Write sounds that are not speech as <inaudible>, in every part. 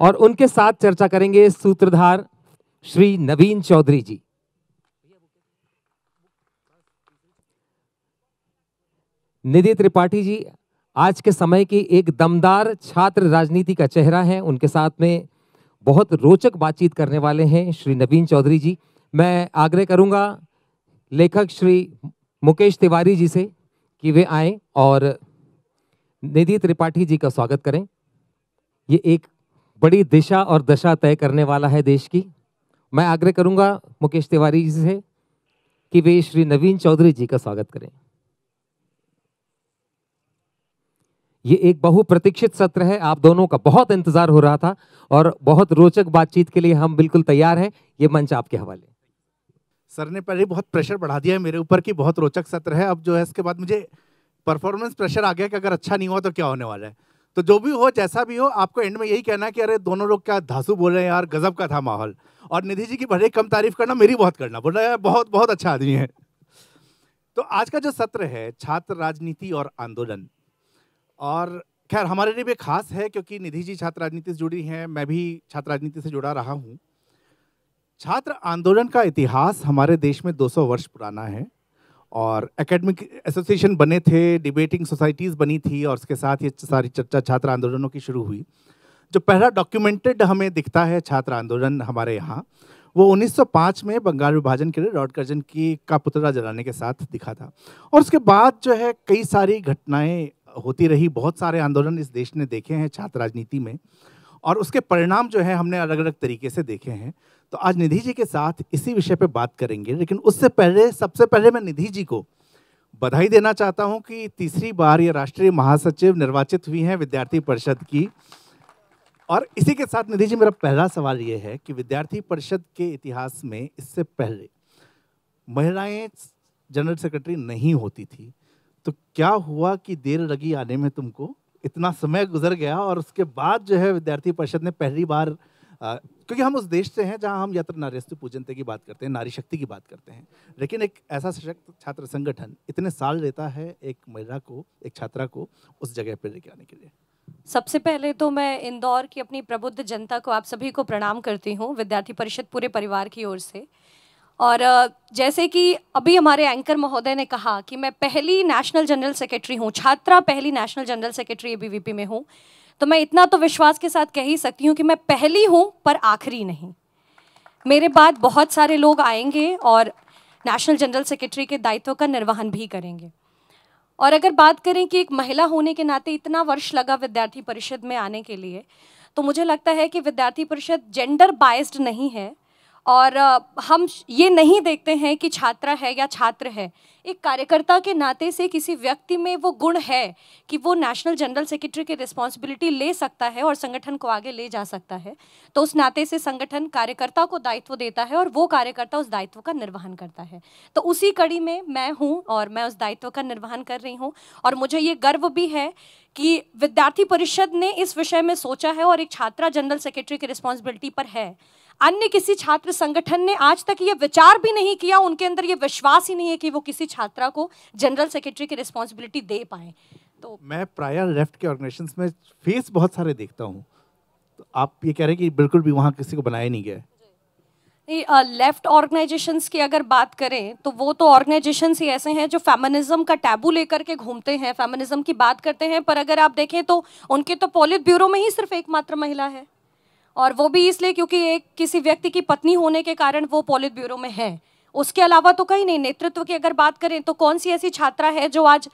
और उनके साथ चर्चा करेंगे सूत्रधार श्री नवीन चौधरी जी निधि त्रिपाठी जी आज के समय की एक दमदार छात्र राजनीति का चेहरा है उनके साथ में बहुत रोचक बातचीत करने वाले हैं श्री नवीन चौधरी जी मैं आग्रह करूंगा लेखक श्री मुकेश तिवारी जी से कि वे आए और निधि त्रिपाठी जी का स्वागत करें ये एक बड़ी दिशा और दशा तय करने वाला है देश की मैं आग्रह करूंगा मुकेश तिवारी जी से कि वे श्री नवीन चौधरी जी का स्वागत करें ये एक बहुप्रतीक्षित सत्र है आप दोनों का बहुत इंतजार हो रहा था और बहुत रोचक बातचीत के लिए हम बिल्कुल तैयार हैं ये मंच आपके हवाले सर ने पहले बहुत प्रेशर बढ़ा दिया है मेरे ऊपर कि बहुत रोचक सत्र है अब जो है इसके बाद मुझे परफॉर्मेंस प्रेशर आ गया कि अगर अच्छा नहीं हुआ तो क्या होने वाला है तो जो भी हो जैसा भी हो आपको एंड में यही कहना है कि अरे दोनों लोग क्या धासू बोल रहे हैं यार गजब का था माहौल और निधि जी की भले कम तारीफ करना मेरी बहुत करना बोल रहा है बहुत बहुत अच्छा आदमी है तो आज का जो सत्र है छात्र राजनीति और आंदोलन और खैर हमारे लिए भी खास है क्योंकि निधि जी छात्र राजनीति से जुड़ी हैं मैं भी छात्र राजनीति से जुड़ा रहा हूँ छात्र आंदोलन का इतिहास हमारे देश में 200 वर्ष पुराना है और एकेडमिक एसोसिएशन बने थे डिबेटिंग सोसाइटीज़ बनी थी और उसके साथ ये सारी चर्चा छात्र आंदोलनों की शुरू हुई जो पहला डॉक्यूमेंटेड हमें दिखता है छात्र आंदोलन हमारे यहाँ वो 1905 में बंगाल विभाजन के लिए रॉड कर्जन की का पुतला जलाने के साथ दिखा था और उसके बाद जो है कई सारी घटनाएं होती रही बहुत सारे आंदोलन इस देश ने देखे हैं छात्र राजनीति में और उसके परिणाम जो है हमने अलग अलग तरीके से देखे हैं तो आज निधि जी के साथ इसी विषय पर बात करेंगे लेकिन उससे पहले सबसे पहले मैं निधि जी को बधाई देना चाहता हूं कि तीसरी बार ये राष्ट्रीय महासचिव निर्वाचित हुई हैं विद्यार्थी परिषद की और इसी के साथ निधि जी मेरा पहला सवाल ये है कि विद्यार्थी परिषद के इतिहास में इससे पहले महिलाएं जनरल सेक्रेटरी नहीं होती थी तो क्या हुआ कि देर लगी आने में तुमको इतना समय गुजर गया और उसके बाद जो है विद्यार्थी परिषद ने पहली बार क्योंकि हम उस देश से हैं जहां हम यत्र नार्यस्तु पूजनते की बात करते हैं नारी शक्ति की बात करते हैं लेकिन एक ऐसा सशक्त छात्र संगठन इतने साल लेता है एक महिला को एक छात्रा को उस जगह पर लेके आने के लिए सबसे पहले तो मैं इंदौर की अपनी प्रबुद्ध जनता को आप सभी को प्रणाम करती हूँ विद्यार्थी परिषद पूरे परिवार की ओर से और जैसे कि अभी हमारे एंकर महोदय ने कहा कि मैं पहली नेशनल जनरल सेक्रेटरी हूँ छात्रा पहली नेशनल जनरल सेक्रेटरी ए में हूँ तो मैं इतना तो विश्वास के साथ कह ही सकती हूँ कि मैं पहली हूँ पर आखिरी नहीं मेरे बाद बहुत सारे लोग आएंगे और नेशनल जनरल सेक्रेटरी के दायित्व का निर्वहन भी करेंगे और अगर बात करें कि एक महिला होने के नाते इतना वर्ष लगा विद्यार्थी परिषद में आने के लिए तो मुझे लगता है कि विद्यार्थी परिषद जेंडर बायस्ड नहीं है और हम ये नहीं देखते हैं कि छात्रा है या छात्र है एक कार्यकर्ता के नाते से किसी व्यक्ति में वो गुण है कि वो नेशनल जनरल सेक्रेटरी की रिस्पॉन्सिबिलिटी ले सकता है और संगठन को आगे ले जा सकता है तो उस नाते से संगठन कार्यकर्ता को दायित्व देता है और वो कार्यकर्ता उस दायित्व का निर्वहन करता है तो उसी कड़ी में मैं हूँ और मैं उस दायित्व का निर्वहन कर रही हूँ और मुझे ये गर्व भी है कि विद्यार्थी परिषद ने इस विषय में सोचा है और एक छात्रा जनरल सेक्रेटरी की रिस्पॉन्सिबिलिटी पर है अन्य किसी छात्र संगठन ने आज तक ये विचार भी नहीं किया उनके अंदर ये विश्वास ही नहीं है कि वो किसी छात्रा को जनरल सेक्रेटरी की रिस्पॉन्सिबिलिटी दे पाए तो मैं प्राय लेफ्ट के ऑर्गेनाइजेशन में फेस बहुत सारे देखता हूँ तो आप ये कह रहे हैं कि बिल्कुल भी वहाँ किसी को बनाया नहीं गया लेफ्ट ऑर्गेनाइजेशंस की अगर बात करें तो वो तो ऑर्गेनाइजेशंस ही ऐसे हैं जो फेमिनिज्म का टैबू लेकर के घूमते हैं फेमिनिज्म की बात करते हैं पर अगर आप देखें तो उनके तो पोलित ब्यूरो में ही सिर्फ एकमात्र महिला है और वो भी इसलिए क्योंकि एक किसी व्यक्ति की पत्नी होने के कारण वो पोलित ब्यूरो में है उसके अलावा तो कहीं नहीं नेतृत्व की अगर बात करें तो कौन सी ऐसी छात्रा है जो आज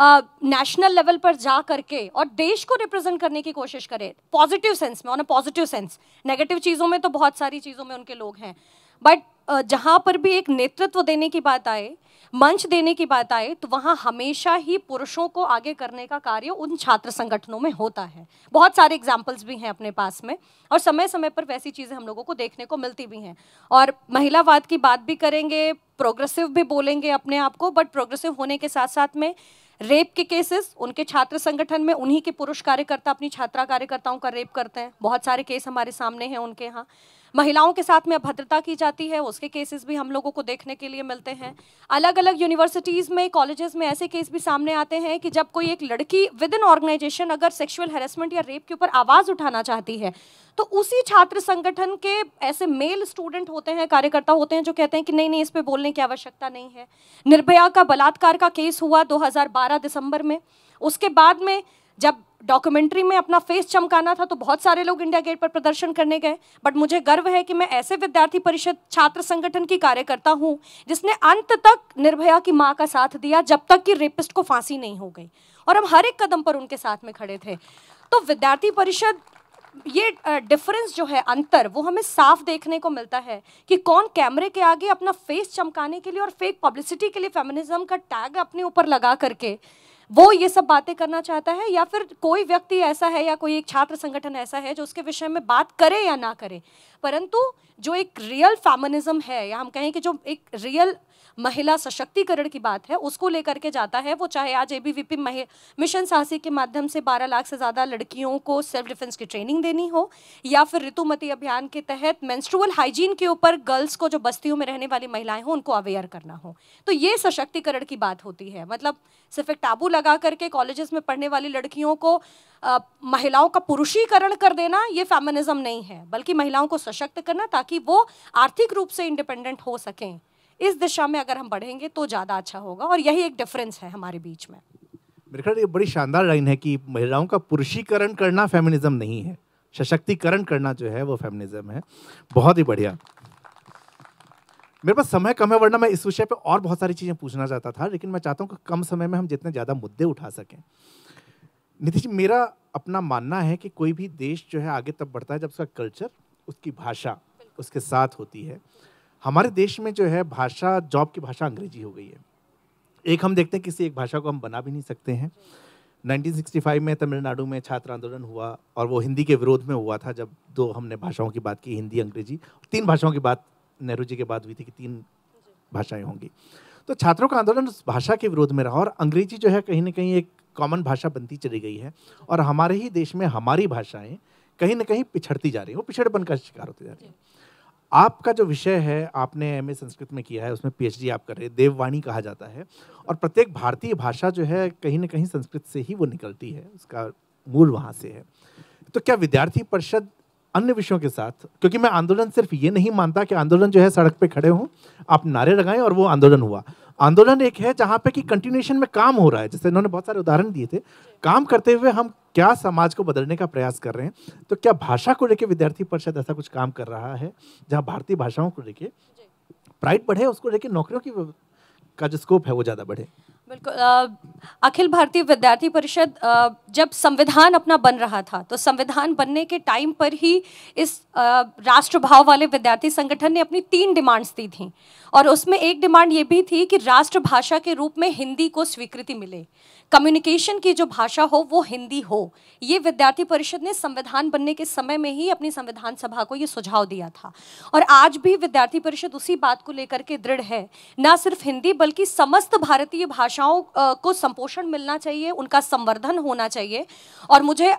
नेशनल लेवल पर जा करके और देश को रिप्रेजेंट करने की कोशिश करे पॉजिटिव सेंस में on a positive sense negative चीज़ों में तो बहुत सारी चीज़ों में उनके लोग हैं बट जहाँ पर भी एक नेतृत्व देने की बात आए मंच देने की बात आए तो वहाँ हमेशा ही पुरुषों को आगे करने का कार्य उन छात्र संगठनों में होता है बहुत सारे एग्जाम्पल्स भी हैं अपने पास में और समय समय पर वैसी चीज़ें हम लोगों को देखने को मिलती भी हैं और महिलावाद की बात भी करेंगे प्रोग्रेसिव भी बोलेंगे अपने आप को बट प्रोग्रेसिव होने के साथ साथ में रेप के केसेस उनके छात्र संगठन में उन्हीं के पुरुष कार्यकर्ता अपनी छात्रा कार्यकर्ताओं का रेप करते हैं बहुत सारे केस हमारे सामने हैं उनके यहाँ महिलाओं के साथ में अभद्रता की जाती है उसके केसेस भी हम लोगों को देखने के लिए मिलते हैं अलग अलग यूनिवर्सिटीज़ में कॉलेजेस में ऐसे केस भी सामने आते हैं कि जब कोई एक लड़की विद इन ऑर्गेनाइजेशन अगर सेक्शुअल हेरासमेंट या रेप के ऊपर आवाज़ उठाना चाहती है तो उसी छात्र संगठन के ऐसे मेल स्टूडेंट होते हैं कार्यकर्ता होते हैं जो कहते हैं कि नहीं नहीं इस पर बोलने की आवश्यकता नहीं है निर्भया का बलात्कार का केस हुआ दो दिसंबर में उसके बाद में जब डॉक्यूमेंट्री में अपना फेस चमकाना था तो बहुत सारे लोग इंडिया गेट पर प्रदर्शन करने गए बट मुझे गर्व है कि मैं ऐसे विद्यार्थी परिषद छात्र संगठन की कार्यकर्ता हूँ जिसने अंत तक निर्भया की माँ का साथ दिया जब तक कि रेपिस्ट को फांसी नहीं हो गई और हम हर एक कदम पर उनके साथ में खड़े थे तो विद्यार्थी परिषद ये डिफरेंस जो है अंतर वो हमें साफ देखने को मिलता है कि कौन कैमरे के आगे अपना फेस चमकाने के लिए और फेक पब्लिसिटी के लिए फेमिनिज्म का टैग अपने ऊपर लगा करके वो ये सब बातें करना चाहता है या फिर कोई व्यक्ति ऐसा है या कोई एक छात्र संगठन ऐसा है जो उसके विषय में बात करे या ना करे परंतु जो एक रियल फैमनिज्म है या हम कहें कि जो एक रियल महिला सशक्तिकरण की बात है उसको लेकर के जाता है वो चाहे आज एबीवीपी मिशन साहसी के माध्यम से 12 लाख से ज़्यादा लड़कियों को सेल्फ डिफेंस की ट्रेनिंग देनी हो या फिर ऋतुमती अभियान के तहत मेंस्ट्रुअल हाइजीन के ऊपर गर्ल्स को जो बस्तियों में रहने वाली महिलाएं हों उनको अवेयर करना हो तो ये सशक्तिकरण की बात होती है मतलब सिर्फ एक टाबू लगा करके कॉलेजेस में पढ़ने वाली लड़कियों को आ, महिलाओं का पुरुषीकरण कर देना ये फेमिनिज्म नहीं है बल्कि महिलाओं को सशक्त करना ताकि वो आर्थिक रूप से इंडिपेंडेंट हो सकें इस दिशा में अगर हम बढ़ेंगे तो ज़्यादा अच्छा होगा और यही एक डिफरेंस है हमारे बीच में मेरे ख्याल ये बड़ी शानदार लाइन है कि महिलाओं का पुरुषीकरण करना फेमिनिज्म नहीं है सशक्तिकरण करना जो है वो फेमिनिज्म है बहुत ही बढ़िया मेरे पास समय कम है वरना मैं इस विषय पे और बहुत सारी चीज़ें पूछना चाहता था लेकिन मैं चाहता हूँ कि कम समय में हम जितने ज़्यादा मुद्दे उठा सकें नीतीश जी मेरा अपना मानना है कि कोई भी देश जो है आगे तब बढ़ता है जब उसका कल्चर उसकी भाषा उसके साथ होती है हमारे देश में जो है भाषा जॉब की भाषा अंग्रेजी हो गई है एक हम देखते हैं किसी एक भाषा को हम बना भी नहीं सकते हैं 1965 में तमिलनाडु में छात्र आंदोलन हुआ और वो हिंदी के विरोध में हुआ था जब दो हमने भाषाओं की बात की हिंदी अंग्रेजी तीन भाषाओं की बात नेहरू जी के बाद हुई थी कि तीन भाषाएं होंगी तो छात्रों का आंदोलन उस भाषा के विरोध में रहा और अंग्रेजी जो है कहीं ना कहीं एक कॉमन भाषा बनती चली गई है और हमारे ही देश में हमारी भाषाएं कहीं ना कहीं पिछड़ती जा रही है वो पिछड़पन का शिकार होती जा रही है आपका जो विषय है आपने एम संस्कृत में किया है उसमें पीएचडी आप कर रहे हैं देववाणी कहा जाता है और प्रत्येक भारतीय भाषा जो है कहीं ना कहीं संस्कृत से ही वो निकलती है उसका मूल वहाँ से है तो क्या विद्यार्थी परिषद अन्य विषयों के साथ क्योंकि मैं आंदोलन सिर्फ ये नहीं मानता कि आंदोलन जो है सड़क पे खड़े हों आप नारे लगाएं और वो आंदोलन हुआ आंदोलन एक है जहाँ पे कि कंटिन्यूशन में काम हो रहा है जैसे इन्होंने बहुत सारे उदाहरण दिए थे काम करते हुए हम क्या समाज को बदलने का प्रयास कर रहे हैं तो क्या भाषा को लेकर विद्यार्थी परिषद ऐसा कुछ काम कर रहा है जहाँ भारतीय भाषाओं को लेकर प्राइड बढ़े उसको लेकर नौकरियों की का जो स्कोप है वो ज़्यादा बढ़े बिल्कुल अखिल भारतीय विद्यार्थी परिषद जब संविधान अपना बन रहा था तो संविधान बनने के टाइम पर ही इस राष्ट्रभाव वाले विद्यार्थी संगठन ने अपनी तीन डिमांड्स दी थी और उसमें एक डिमांड ये भी थी कि राष्ट्रभाषा के रूप में हिंदी को स्वीकृति मिले कम्युनिकेशन की जो भाषा हो वो हिंदी हो ये विद्यार्थी परिषद ने संविधान बनने के समय में ही अपनी संविधान सभा को ये सुझाव दिया था और आज भी विद्यार्थी परिषद उसी बात को लेकर के दृढ़ है ना सिर्फ हिंदी बल्कि समस्त भारतीय भाषा भाषाओं को संपोषण मिलना चाहिए उनका संवर्धन होना चाहिए और मुझे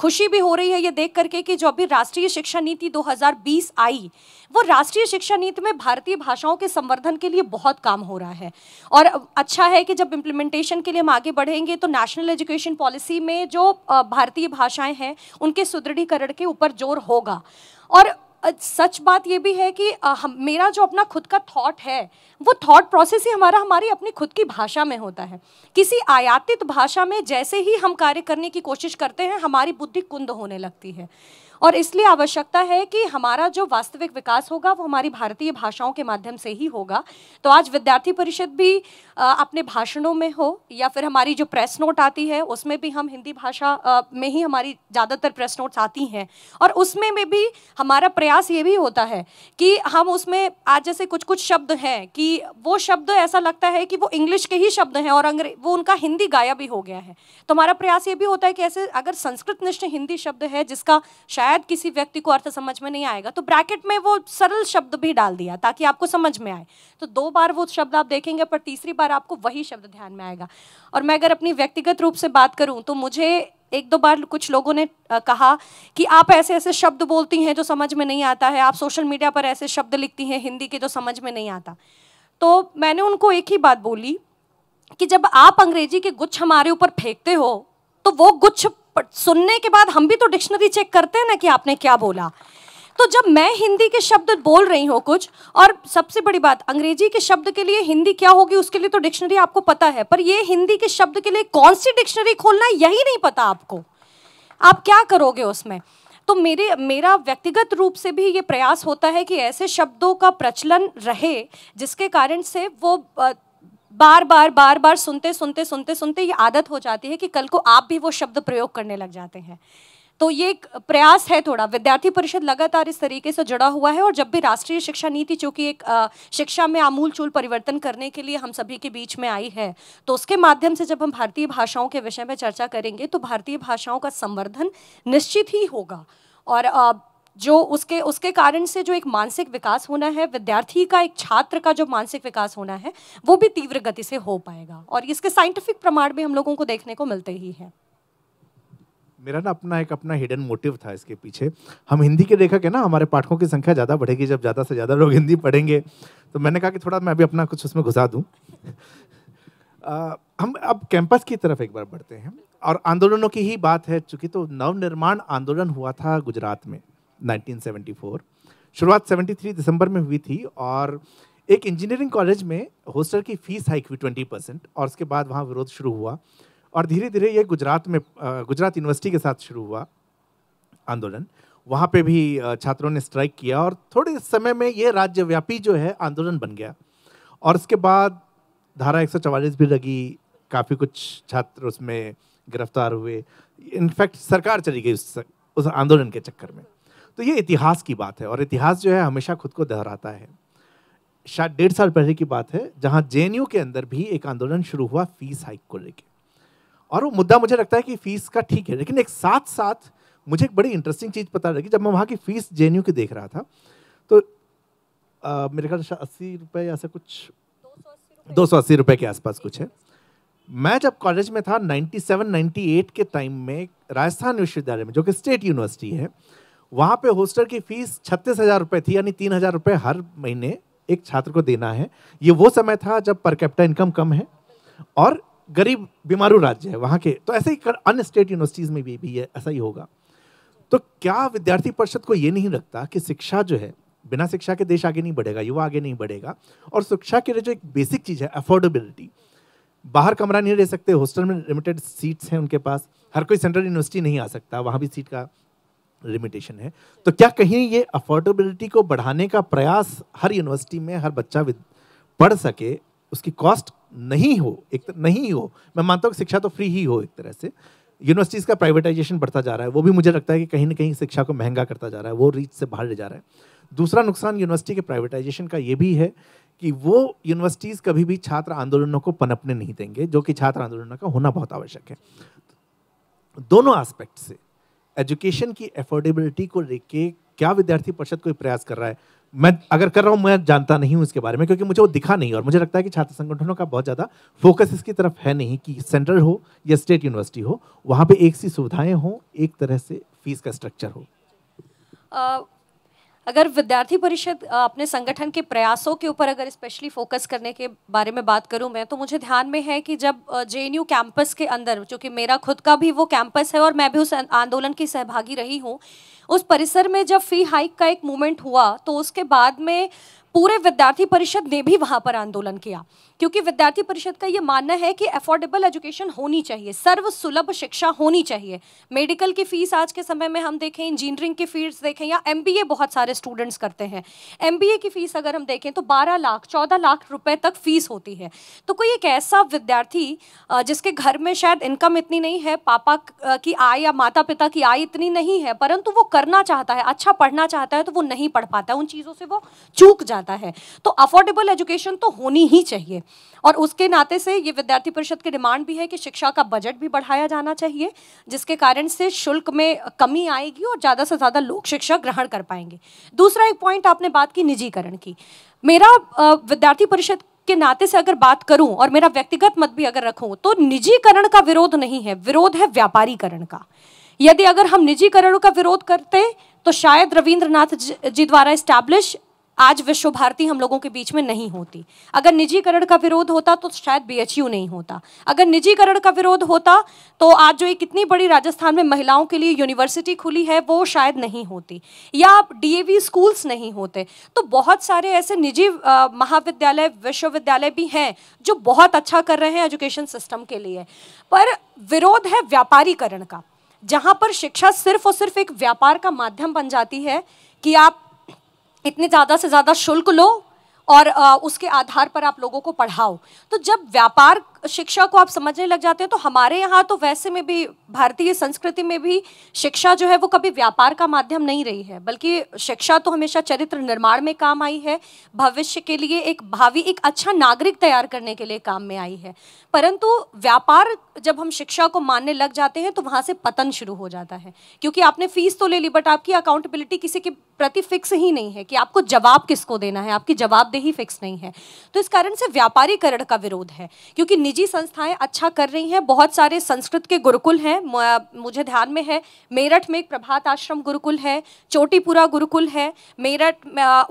खुशी भी हो रही है ये देख करके कि जो अभी राष्ट्रीय शिक्षा नीति 2020 आई वो राष्ट्रीय शिक्षा नीति में भारतीय भाषाओं के संवर्धन के लिए बहुत काम हो रहा है और अच्छा है कि जब इम्प्लीमेंटेशन के लिए हम आगे बढ़ेंगे तो नेशनल एजुकेशन पॉलिसी में जो भारतीय भाषाएं हैं उनके सुदृढ़ीकरण के ऊपर जोर होगा और सच बात ये भी है कि हम मेरा जो अपना खुद का थॉट है वो थॉट प्रोसेस ही हमारा हमारी अपनी खुद की भाषा में होता है किसी आयातित भाषा में जैसे ही हम कार्य करने की कोशिश करते हैं हमारी बुद्धि कुंद होने लगती है और इसलिए आवश्यकता है कि हमारा जो वास्तविक विकास होगा वो हमारी भारतीय भाषाओं के माध्यम से ही होगा तो आज विद्यार्थी परिषद भी अपने भाषणों में हो या फिर हमारी जो प्रेस नोट आती है उसमें भी हम हिंदी भाषा में ही हमारी ज़्यादातर प्रेस नोट्स आती हैं और उसमें में भी हमारा प्रयास ये भी होता है कि हम उसमें आज जैसे कुछ कुछ शब्द हैं कि वो शब्द ऐसा लगता है कि वो इंग्लिश के ही शब्द हैं और अंग्रे वो उनका हिंदी गाया भी हो गया है तो हमारा प्रयास ये भी होता है कि ऐसे अगर संस्कृत निष्ठ हिंदी शब्द है जिसका शायद शायद किसी व्यक्ति को अर्थ समझ में नहीं आएगा तो ब्रैकेट में वो सरल शब्द भी डाल दिया ताकि आपको समझ में आए तो दो बार वो शब्द आप देखेंगे पर तीसरी बार आपको वही शब्द ध्यान में आएगा और मैं अगर अपनी व्यक्तिगत रूप से बात करूँ तो मुझे एक दो बार कुछ लोगों ने कहा कि आप ऐसे ऐसे शब्द बोलती हैं जो समझ में नहीं आता है आप सोशल मीडिया पर ऐसे शब्द लिखती हैं हिंदी के जो समझ में नहीं आता तो मैंने उनको एक ही बात बोली कि जब आप अंग्रेजी के गुच्छ हमारे ऊपर फेंकते हो तो वो गुच्छ बट सुनने के बाद हम भी तो डिक्शनरी चेक करते हैं ना कि आपने क्या बोला तो जब मैं हिंदी के शब्द बोल रही हूँ कुछ और सबसे बड़ी बात अंग्रेजी के शब्द के लिए हिंदी क्या होगी उसके लिए तो डिक्शनरी आपको पता है पर ये हिंदी के शब्द के लिए कौन सी डिक्शनरी खोलना यही नहीं पता आपको आप क्या करोगे उसमें तो मेरे मेरा व्यक्तिगत रूप से भी ये प्रयास होता है कि ऐसे शब्दों का प्रचलन रहे जिसके कारण से वो बार बार बार बार सुनते सुनते सुनते सुनते ये आदत हो जाती है कि कल को आप भी वो शब्द प्रयोग करने लग जाते हैं तो ये एक प्रयास है थोड़ा विद्यार्थी परिषद लगातार इस तरीके से जुड़ा हुआ है और जब भी राष्ट्रीय शिक्षा नीति चूँकि एक शिक्षा में आमूल चूल परिवर्तन करने के लिए हम सभी के बीच में आई है तो उसके माध्यम से जब हम भारतीय भाषाओं के विषय में चर्चा करेंगे तो भारतीय भाषाओं का संवर्धन निश्चित ही होगा और जो उसके उसके कारण से जो एक मानसिक विकास होना है विद्यार्थी का एक छात्र का जो मानसिक विकास होना है वो भी तीव्र गति से हो पाएगा और इसके साइंटिफिक प्रमाण भी हम लोगों को देखने को मिलते ही हैं मेरा ना अपना एक अपना हिडन मोटिव था इसके पीछे हम हिंदी के लेखक है ना हमारे पाठकों की संख्या ज़्यादा बढ़ेगी जब ज़्यादा से ज़्यादा लोग हिंदी पढ़ेंगे तो मैंने कहा कि थोड़ा मैं अभी अपना कुछ उसमें घुसा दूँ <laughs> हम अब कैंपस की तरफ एक बार बढ़ते हैं और आंदोलनों की ही बात है चूँकि तो नवनिर्माण आंदोलन हुआ था गुजरात में 1974 शुरुआत 73 दिसंबर में हुई थी और एक इंजीनियरिंग कॉलेज में होस्टल की फीस हाइक हुई ट्वेंटी परसेंट और उसके बाद वहाँ विरोध शुरू हुआ और धीरे धीरे ये गुजरात में गुजरात यूनिवर्सिटी के साथ शुरू हुआ आंदोलन वहाँ पे भी छात्रों ने स्ट्राइक किया और थोड़े समय में ये राज्यव्यापी जो है आंदोलन बन गया और उसके बाद धारा एक भी लगी काफ़ी कुछ छात्र उसमें गिरफ्तार हुए इनफैक्ट सरकार चली गई उस उस आंदोलन के चक्कर में तो ये इतिहास की बात है और इतिहास जो है हमेशा खुद को दोहराता है शायद डेढ़ साल पहले की बात है जहाँ जे के अंदर भी एक आंदोलन शुरू हुआ फीस हाइक को लेकर और वो मुद्दा मुझे लगता है कि फीस का ठीक है लेकिन एक साथ साथ मुझे एक बड़ी इंटरेस्टिंग चीज़ पता लगी जब मैं वहाँ की फ़ीस जे की देख रहा था तो आ, मेरे ख्याल अस्सी रुपये या ऐसा कुछ दो सौ अस्सी रुपये के आसपास कुछ है मैं जब कॉलेज में था 97, 98 के टाइम में राजस्थान विश्वविद्यालय में जो कि स्टेट यूनिवर्सिटी है वहाँ पे होस्टल की फीस छत्तीस हज़ार रुपये थी यानी तीन हज़ार रुपये हर महीने एक छात्र को देना है ये वो समय था जब पर कैपिटा इनकम कम है और गरीब बीमारू राज्य है वहाँ के तो ऐसे ही अन्य स्टेट यूनिवर्सिटीज़ में भी, भी है ऐसा ही होगा तो क्या विद्यार्थी परिषद को ये नहीं लगता कि शिक्षा जो है बिना शिक्षा के देश आगे नहीं बढ़ेगा युवा आगे नहीं बढ़ेगा और शिक्षा के लिए जो एक बेसिक चीज़ है अफोर्डेबिलिटी बाहर कमरा नहीं रह सकते हॉस्टल में लिमिटेड सीट्स हैं उनके पास हर कोई सेंट्रल यूनिवर्सिटी नहीं आ सकता वहाँ भी सीट का लिमिटेशन है तो क्या कहीं ये अफोर्डेबिलिटी को बढ़ाने का प्रयास हर यूनिवर्सिटी में हर बच्चा पढ़ सके उसकी कॉस्ट नहीं हो एक तर, नहीं हो मैं मानता हूँ शिक्षा तो फ्री ही हो एक तरह से यूनिवर्सिटीज़ का प्राइवेटाइजेशन बढ़ता जा रहा है वो भी मुझे लगता है कि कहीं ना कहीं शिक्षा को महंगा करता जा रहा है वो रीच से बाहर ले जा रहा है दूसरा नुकसान यूनिवर्सिटी के प्राइवेटाइजेशन का ये भी है कि वो यूनिवर्सिटीज़ कभी भी छात्र आंदोलनों को पनपने नहीं देंगे जो कि छात्र आंदोलनों का होना बहुत आवश्यक है दोनों एस्पेक्ट से एजुकेशन की अफोर्डेबिलिटी को लेके क्या विद्यार्थी परिषद कोई प्रयास कर रहा है मैं अगर कर रहा हूँ मैं जानता नहीं हूँ इसके बारे में क्योंकि मुझे वो दिखा नहीं और मुझे लगता है कि छात्र संगठनों का बहुत ज़्यादा फोकस इसकी तरफ है नहीं कि सेंट्रल हो या स्टेट यूनिवर्सिटी हो वहाँ पे एक सी सुविधाएं हों एक तरह से फीस का स्ट्रक्चर हो अगर विद्यार्थी परिषद अपने संगठन के प्रयासों के ऊपर अगर स्पेशली फोकस करने के बारे में बात करूं मैं तो मुझे ध्यान में है कि जब जे कैंपस के अंदर जो कि मेरा खुद का भी वो कैंपस है और मैं भी उस अं, आंदोलन की सहभागी रही हूँ उस परिसर में जब फी हाइक का एक मूवमेंट हुआ तो उसके बाद में पूरे विद्यार्थी परिषद ने भी वहाँ पर आंदोलन किया क्योंकि विद्यार्थी परिषद का ये मानना है कि अफोर्डेबल एजुकेशन होनी चाहिए सर्व सुलभ शिक्षा होनी चाहिए मेडिकल की फीस आज के समय में हम देखें इंजीनियरिंग की फीस देखें या एम बहुत सारे स्टूडेंट्स करते हैं एम की फीस अगर हम देखें तो बारह लाख चौदह लाख रुपये तक फीस होती है तो कोई एक ऐसा विद्यार्थी जिसके घर में शायद इनकम इतनी नहीं है पापा की आय या माता पिता की आय इतनी नहीं है परंतु वो करना चाहता है अच्छा पढ़ना चाहता है तो वो नहीं पढ़ पाता है उन चीज़ों से वो चूक जाता है तो अफोर्डेबल एजुकेशन तो होनी ही चाहिए और उसके नाते से ये विद्यार्थी परिषद की डिमांड भी है कि शिक्षा का बजट भी बढ़ाया जाना चाहिए जिसके कारण से शुल्क में कमी आएगी और ज़्यादा से ज़्यादा लोग शिक्षा ग्रहण कर पाएंगे दूसरा एक पॉइंट आपने बात की निजीकरण की मेरा विद्यार्थी परिषद के नाते से अगर बात करूं और मेरा व्यक्तिगत मत भी अगर रखूं तो निजीकरण का विरोध नहीं है विरोध है व्यापारीकरण का यदि अगर हम निजीकरण का विरोध करते तो शायद रविंद्रनाथ जी द्वारा स्टैब्लिश आज विश्व भारती हम लोगों के बीच में नहीं होती अगर निजीकरण का विरोध होता तो शायद बी नहीं होता अगर निजीकरण का विरोध होता तो आज जो एक इतनी बड़ी राजस्थान में महिलाओं के लिए यूनिवर्सिटी खुली है वो शायद नहीं होती या डी स्कूल्स नहीं होते तो बहुत सारे ऐसे निजी महाविद्यालय विश्वविद्यालय भी हैं जो बहुत अच्छा कर रहे हैं एजुकेशन सिस्टम के लिए पर विरोध है व्यापारीकरण का जहाँ पर शिक्षा सिर्फ और सिर्फ एक व्यापार का माध्यम बन जाती है कि आप इतने ज़्यादा से ज़्यादा शुल्क लो और उसके आधार पर आप लोगों को पढ़ाओ तो जब व्यापार शिक्षा को आप समझने लग जाते हैं तो हमारे यहाँ तो वैसे में भी भारतीय संस्कृति में भी शिक्षा जो है वो कभी व्यापार का माध्यम नहीं रही है बल्कि शिक्षा तो हमेशा चरित्र निर्माण में काम आई है भविष्य के लिए एक भावी एक अच्छा नागरिक तैयार करने के लिए काम में आई है परंतु व्यापार जब हम शिक्षा को मानने लग जाते हैं तो वहाँ से पतन शुरू हो जाता है क्योंकि आपने फीस तो ले ली बट आपकी अकाउंटेबिलिटी किसी के प्रति फिक्स ही नहीं है कि आपको जवाब किसको देना है आपकी जवाब बातें ही फिक्स नहीं है तो इस कारण से व्यापारीकरण का विरोध है क्योंकि निजी संस्थाएं अच्छा कर रही हैं बहुत सारे संस्कृत के गुरुकुल हैं मुझे ध्यान में है मेरठ में एक प्रभात आश्रम गुरुकुल है चोटीपुरा गुरुकुल है मेरठ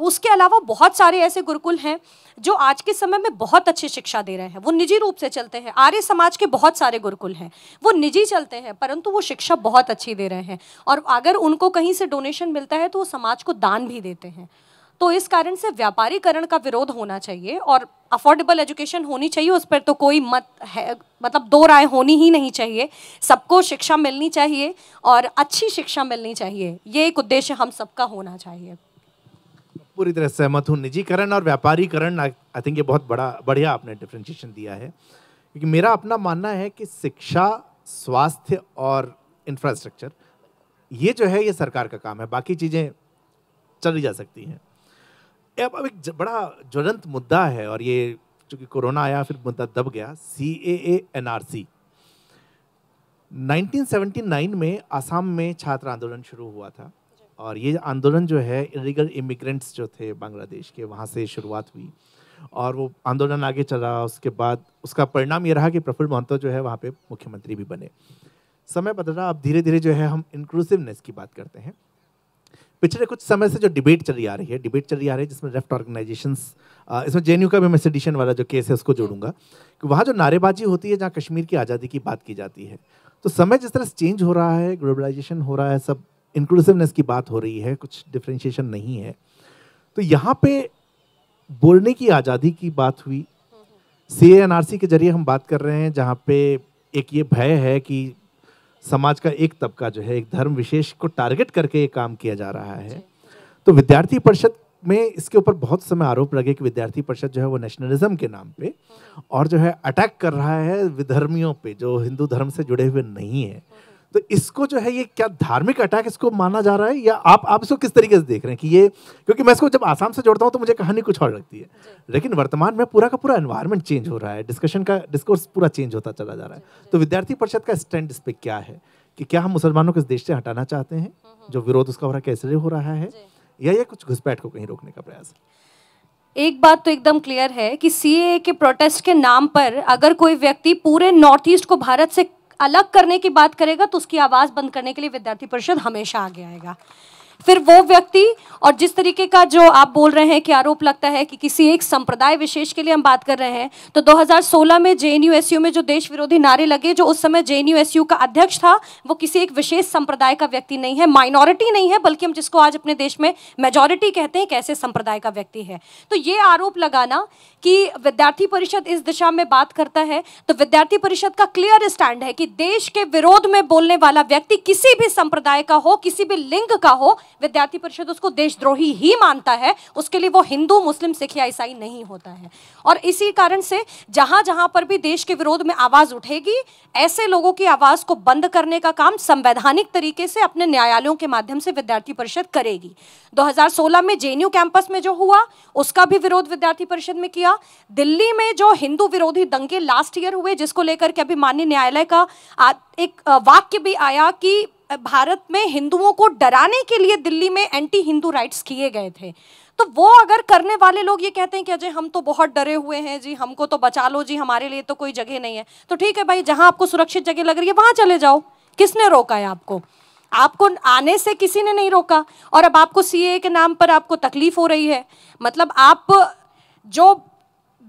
उसके अलावा बहुत सारे ऐसे गुरुकुल हैं जो आज के समय में बहुत अच्छी शिक्षा दे रहे हैं वो निजी रूप से चलते हैं आर्य समाज के बहुत सारे गुरुकुल हैं वो निजी चलते हैं परंतु वो शिक्षा बहुत अच्छी दे रहे हैं और अगर उनको कहीं से डोनेशन मिलता है तो वो समाज को दान भी देते हैं तो इस कारण से व्यापारीकरण का विरोध होना चाहिए और अफोर्डेबल एजुकेशन होनी चाहिए उस पर तो कोई मत है मतलब दो राय होनी ही नहीं चाहिए सबको शिक्षा मिलनी चाहिए और अच्छी शिक्षा मिलनी चाहिए ये एक उद्देश्य हम सबका होना चाहिए पूरी तरह सहमत हूँ निजीकरण और व्यापारीकरण आई थिंक ये बहुत बड़ा बढ़िया आपने डिफ्रेंशिएशन दिया है क्योंकि मेरा अपना मानना है कि शिक्षा स्वास्थ्य और इंफ्रास्ट्रक्चर ये जो है ये सरकार का काम है बाकी चीज़ें चली जा सकती हैं अब अब एक बड़ा ज्वलंत मुद्दा है और ये चूंकि कोरोना आया फिर मुद्दा दब गया सी ए ए एन आर सी 1979 में असम में छात्र आंदोलन शुरू हुआ था और ये आंदोलन जो है इलीगल इमिग्रेंट्स जो थे बांग्लादेश के वहाँ से शुरुआत हुई और वो आंदोलन आगे चला उसके बाद उसका परिणाम ये रहा कि प्रफुल्ल महंतो जो है वहाँ पे मुख्यमंत्री भी बने समय बदला अब धीरे धीरे जो है हम इंक्लूसिवनेस की बात करते हैं पिछले कुछ समय से जो डिबेट चली आ रही है डिबेट चली आ रही है जिसमें लेफ्ट ऑर्गेनाइजेशन uh, इसमें जे का भी मैं सडिशन वाला जो केस है उसको जोड़ूंगा कि वहाँ जो नारेबाजी होती है जहाँ कश्मीर की आज़ादी की बात की जाती है तो समय जिस तरह से चेंज हो रहा है ग्लोबलाइजेशन हो रहा है सब इंक्लूसिवनेस की बात हो रही है कुछ डिफ्रेंशिएशन नहीं है तो यहाँ पे बोलने की आज़ादी की बात हुई सी हम्म। के जरिए हम बात कर रहे हैं जहाँ पे एक ये भय है कि समाज का एक तबका जो है एक धर्म विशेष को टारगेट करके ये काम किया जा रहा है तो विद्यार्थी परिषद में इसके ऊपर बहुत समय आरोप लगे कि विद्यार्थी परिषद जो है वो नेशनलिज्म के नाम पे और जो है अटैक कर रहा है विधर्मियों पे जो हिंदू धर्म से जुड़े हुए नहीं है तो इसको जो है ये क्या धार्मिक अटैक इसको माना जा रहा है या आप आप इसको किस तरीके से देख रहे हैं कि ये क्योंकि मैं इसको जब आसाम से जोड़ता हूँ तो मुझे कहानी कुछ और लगती है लेकिन वर्तमान में पूरा का पूरा एनवायरनमेंट चेंज हो रहा है डिस्कशन का डिस्कोर्स पूरा चेंज होता चला जा रहा है तो विद्यार्थी परिषद का स्टैंड इस पर क्या है कि क्या हम मुसलमानों को इस देश से हटाना चाहते हैं हम्म, हम्म। जो विरोध उसका हो रहा है कैसे हो रहा है या ये कुछ घुसपैठ को कहीं रोकने का प्रयास है एक बात तो एकदम क्लियर है कि सी के प्रोटेस्ट के नाम पर अगर कोई व्यक्ति पूरे नॉर्थ ईस्ट को भारत से अलग करने की बात करेगा तो उसकी आवाज़ बंद करने के लिए विद्यार्थी परिषद हमेशा आगे आएगा फिर वो व्यक्ति और जिस तरीके का जो आप बोल रहे हैं कि आरोप लगता है कि किसी एक संप्रदाय विशेष के लिए हम बात कर रहे हैं तो 2016 में जे में जो देश विरोधी नारे लगे जो उस समय जे का अध्यक्ष था वो किसी एक विशेष संप्रदाय का व्यक्ति नहीं है माइनॉरिटी नहीं है बल्कि हम जिसको आज अपने देश में मेजोरिटी कहते हैं कैसे संप्रदाय का व्यक्ति है तो ये आरोप लगाना कि विद्यार्थी परिषद इस दिशा में बात करता है तो विद्यार्थी परिषद का क्लियर स्टैंड है कि देश के विरोध में बोलने वाला व्यक्ति किसी भी संप्रदाय का हो किसी भी लिंग का हो विद्यार्थी परिषद उसको देशद्रोही ही मानता है उसके लिए वो हिंदू मुस्लिम सिख या ईसाई नहीं होता है और इसी कारण से जहां जहां पर भी देश के विरोध में आवाज उठेगी ऐसे लोगों की आवाज को बंद करने का काम संवैधानिक तरीके से अपने न्यायालयों के माध्यम से विद्यार्थी परिषद करेगी दो में जे कैंपस में जो हुआ उसका भी विरोध विद्यार्थी परिषद में किया दिल्ली में जो हिंदू विरोधी दंगे लास्ट ईयर हुए जिसको लेकर के अभी माननीय न्यायालय का एक वाक्य भी आया कि भारत में हिंदुओं को डराने के लिए दिल्ली में एंटी हिंदू राइट्स किए गए थे तो वो अगर करने वाले लोग ये कहते हैं कि अजय हम तो बहुत डरे हुए हैं जी हमको तो बचा लो जी हमारे लिए तो कोई जगह नहीं है तो ठीक है भाई जहां आपको सुरक्षित जगह लग रही है वहां चले जाओ किसने रोका है आपको आपको आने से किसी ने नहीं रोका और अब आपको सीए के नाम पर आपको तकलीफ हो रही है मतलब आप जो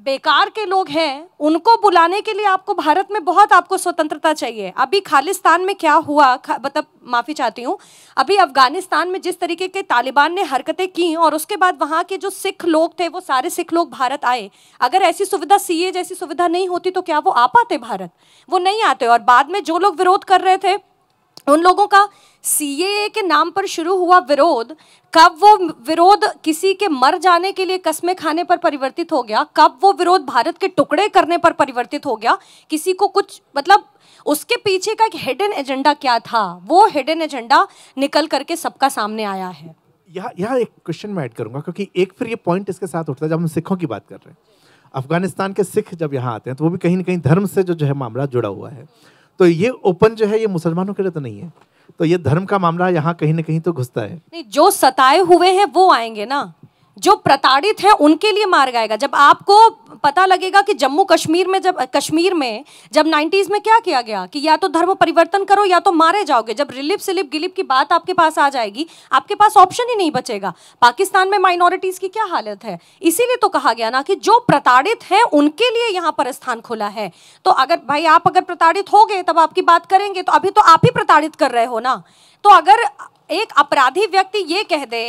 बेकार के लोग हैं उनको बुलाने के लिए आपको भारत में बहुत आपको स्वतंत्रता चाहिए अभी खालिस्तान में क्या हुआ मतलब माफ़ी चाहती हूँ अभी अफ़गानिस्तान में जिस तरीके के तालिबान ने हरकतें की और उसके बाद वहाँ के जो सिख लोग थे वो सारे सिख लोग भारत आए अगर ऐसी सुविधा सीए जैसी सुविधा नहीं होती तो क्या वो आ पाते भारत वो नहीं आते और बाद में जो लोग विरोध कर रहे थे उन लोगों का सीएए के नाम पर शुरू हुआ विरोध कब वो विरोध किसी के मर जाने के लिए कस्में खाने पर परिवर्तित हो गया कब वो विरोध भारत के टुकड़े करने पर परिवर्तित हो गया किसी को कुछ मतलब उसके पीछे का एक हिडन एजेंडा क्या था वो हिडन एजेंडा निकल करके सबका सामने आया है यहाँ यहाँ एक क्वेश्चन मैं ऐड करूँगा क्योंकि एक फिर ये पॉइंट इसके साथ उठता है जब हम सिखों की बात कर रहे हैं अफगानिस्तान के सिख जब यहाँ आते हैं तो वो भी कहीं ना कहीं धर्म से जो जो है मामला जुड़ा हुआ है तो ये ओपन जो है ये मुसलमानों के लिए तो नहीं है तो ये धर्म का मामला यहाँ कहीं ना कहीं तो घुसता है नहीं जो सताए हुए हैं वो आएंगे ना जो प्रताड़ित हैं उनके लिए मार आएगा जब आपको पता लगेगा कि जम्मू कश्मीर में जब कश्मीर में जब 90s में क्या किया गया कि या तो धर्म परिवर्तन करो या तो मारे जाओगे जब रिलिप सिलिप गिलिप की बात आपके पास आ जाएगी आपके पास ऑप्शन ही नहीं बचेगा पाकिस्तान में माइनॉरिटीज़ की क्या हालत है इसीलिए तो कहा गया ना कि जो प्रताड़ित हैं उनके लिए यहाँ पर स्थान खुला है तो अगर भाई आप अगर प्रताड़ित हो गए तब आपकी बात करेंगे तो अभी तो आप ही प्रताड़ित कर रहे हो ना तो अगर एक अपराधी व्यक्ति ये कह दे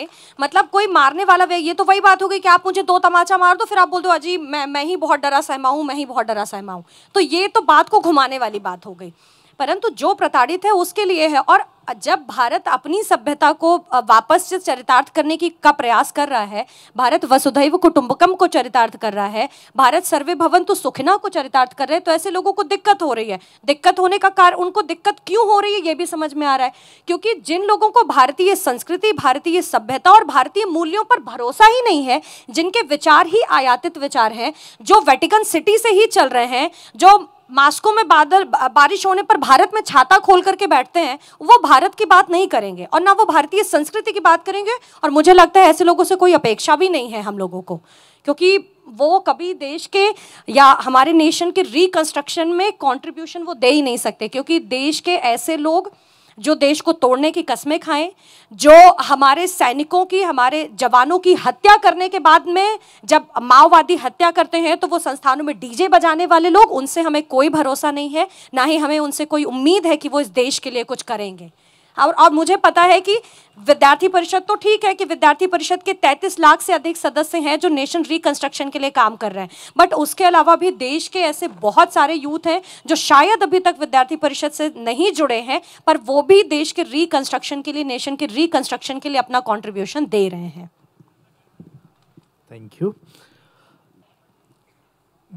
मतलब कोई मारने वाला ये तो वही बात हो गई कि आप मुझे दो तमाचा मार दो फिर आप बोल दो अजी मैं मैं ही बहुत डरा सहमा हूँ मैं ही बहुत डरा सहमा हूँ तो ये तो बात को घुमाने वाली बात हो गई परंतु जो प्रताड़ित है उसके लिए है और जब भारत अपनी सभ्यता को वापस से चरितार्थ करने की का प्रयास कर रहा है भारत वसुधैव कुटुंबकम को चरितार्थ कर रहा है भारत सर्वे भवन तो सुखना को चरितार्थ कर रहे हैं तो ऐसे लोगों को दिक्कत हो रही है दिक्कत होने का कारण उनको दिक्कत क्यों हो रही है ये भी समझ में आ रहा है क्योंकि जिन लोगों को भारतीय संस्कृति भारतीय सभ्यता और भारतीय मूल्यों पर भरोसा ही नहीं है जिनके विचार ही आयातित विचार हैं जो वेटिकन सिटी से ही चल रहे हैं जो मास्को में बादल बारिश होने पर भारत में छाता खोल करके बैठते हैं वो भारत की बात नहीं करेंगे और ना वो भारतीय संस्कृति की बात करेंगे और मुझे लगता है ऐसे लोगों से कोई अपेक्षा भी नहीं है हम लोगों को क्योंकि वो कभी देश के या हमारे नेशन के रिकंस्ट्रक्शन में कंट्रीब्यूशन वो दे ही नहीं सकते क्योंकि देश के ऐसे लोग जो देश को तोड़ने की कस्में खाएं जो हमारे सैनिकों की हमारे जवानों की हत्या करने के बाद में जब माओवादी हत्या करते हैं तो वो संस्थानों में डीजे बजाने वाले लोग उनसे हमें कोई भरोसा नहीं है ना ही हमें उनसे कोई उम्मीद है कि वो इस देश के लिए कुछ करेंगे और और मुझे पता है कि विद्यार्थी परिषद तो ठीक है कि विद्यार्थी परिषद के 33 लाख से अधिक सदस्य हैं जो नेशन रिकंस्ट्रक्शन के लिए काम कर रहे हैं बट उसके अलावा भी देश के ऐसे बहुत सारे यूथ हैं जो शायद अभी तक विद्यार्थी परिषद से नहीं जुड़े हैं पर वो भी देश के रिकंस्ट्रक्शन के लिए नेशन के रिकंस्ट्रक्शन के लिए अपना कॉन्ट्रीब्यूशन दे रहे हैं थैंक यू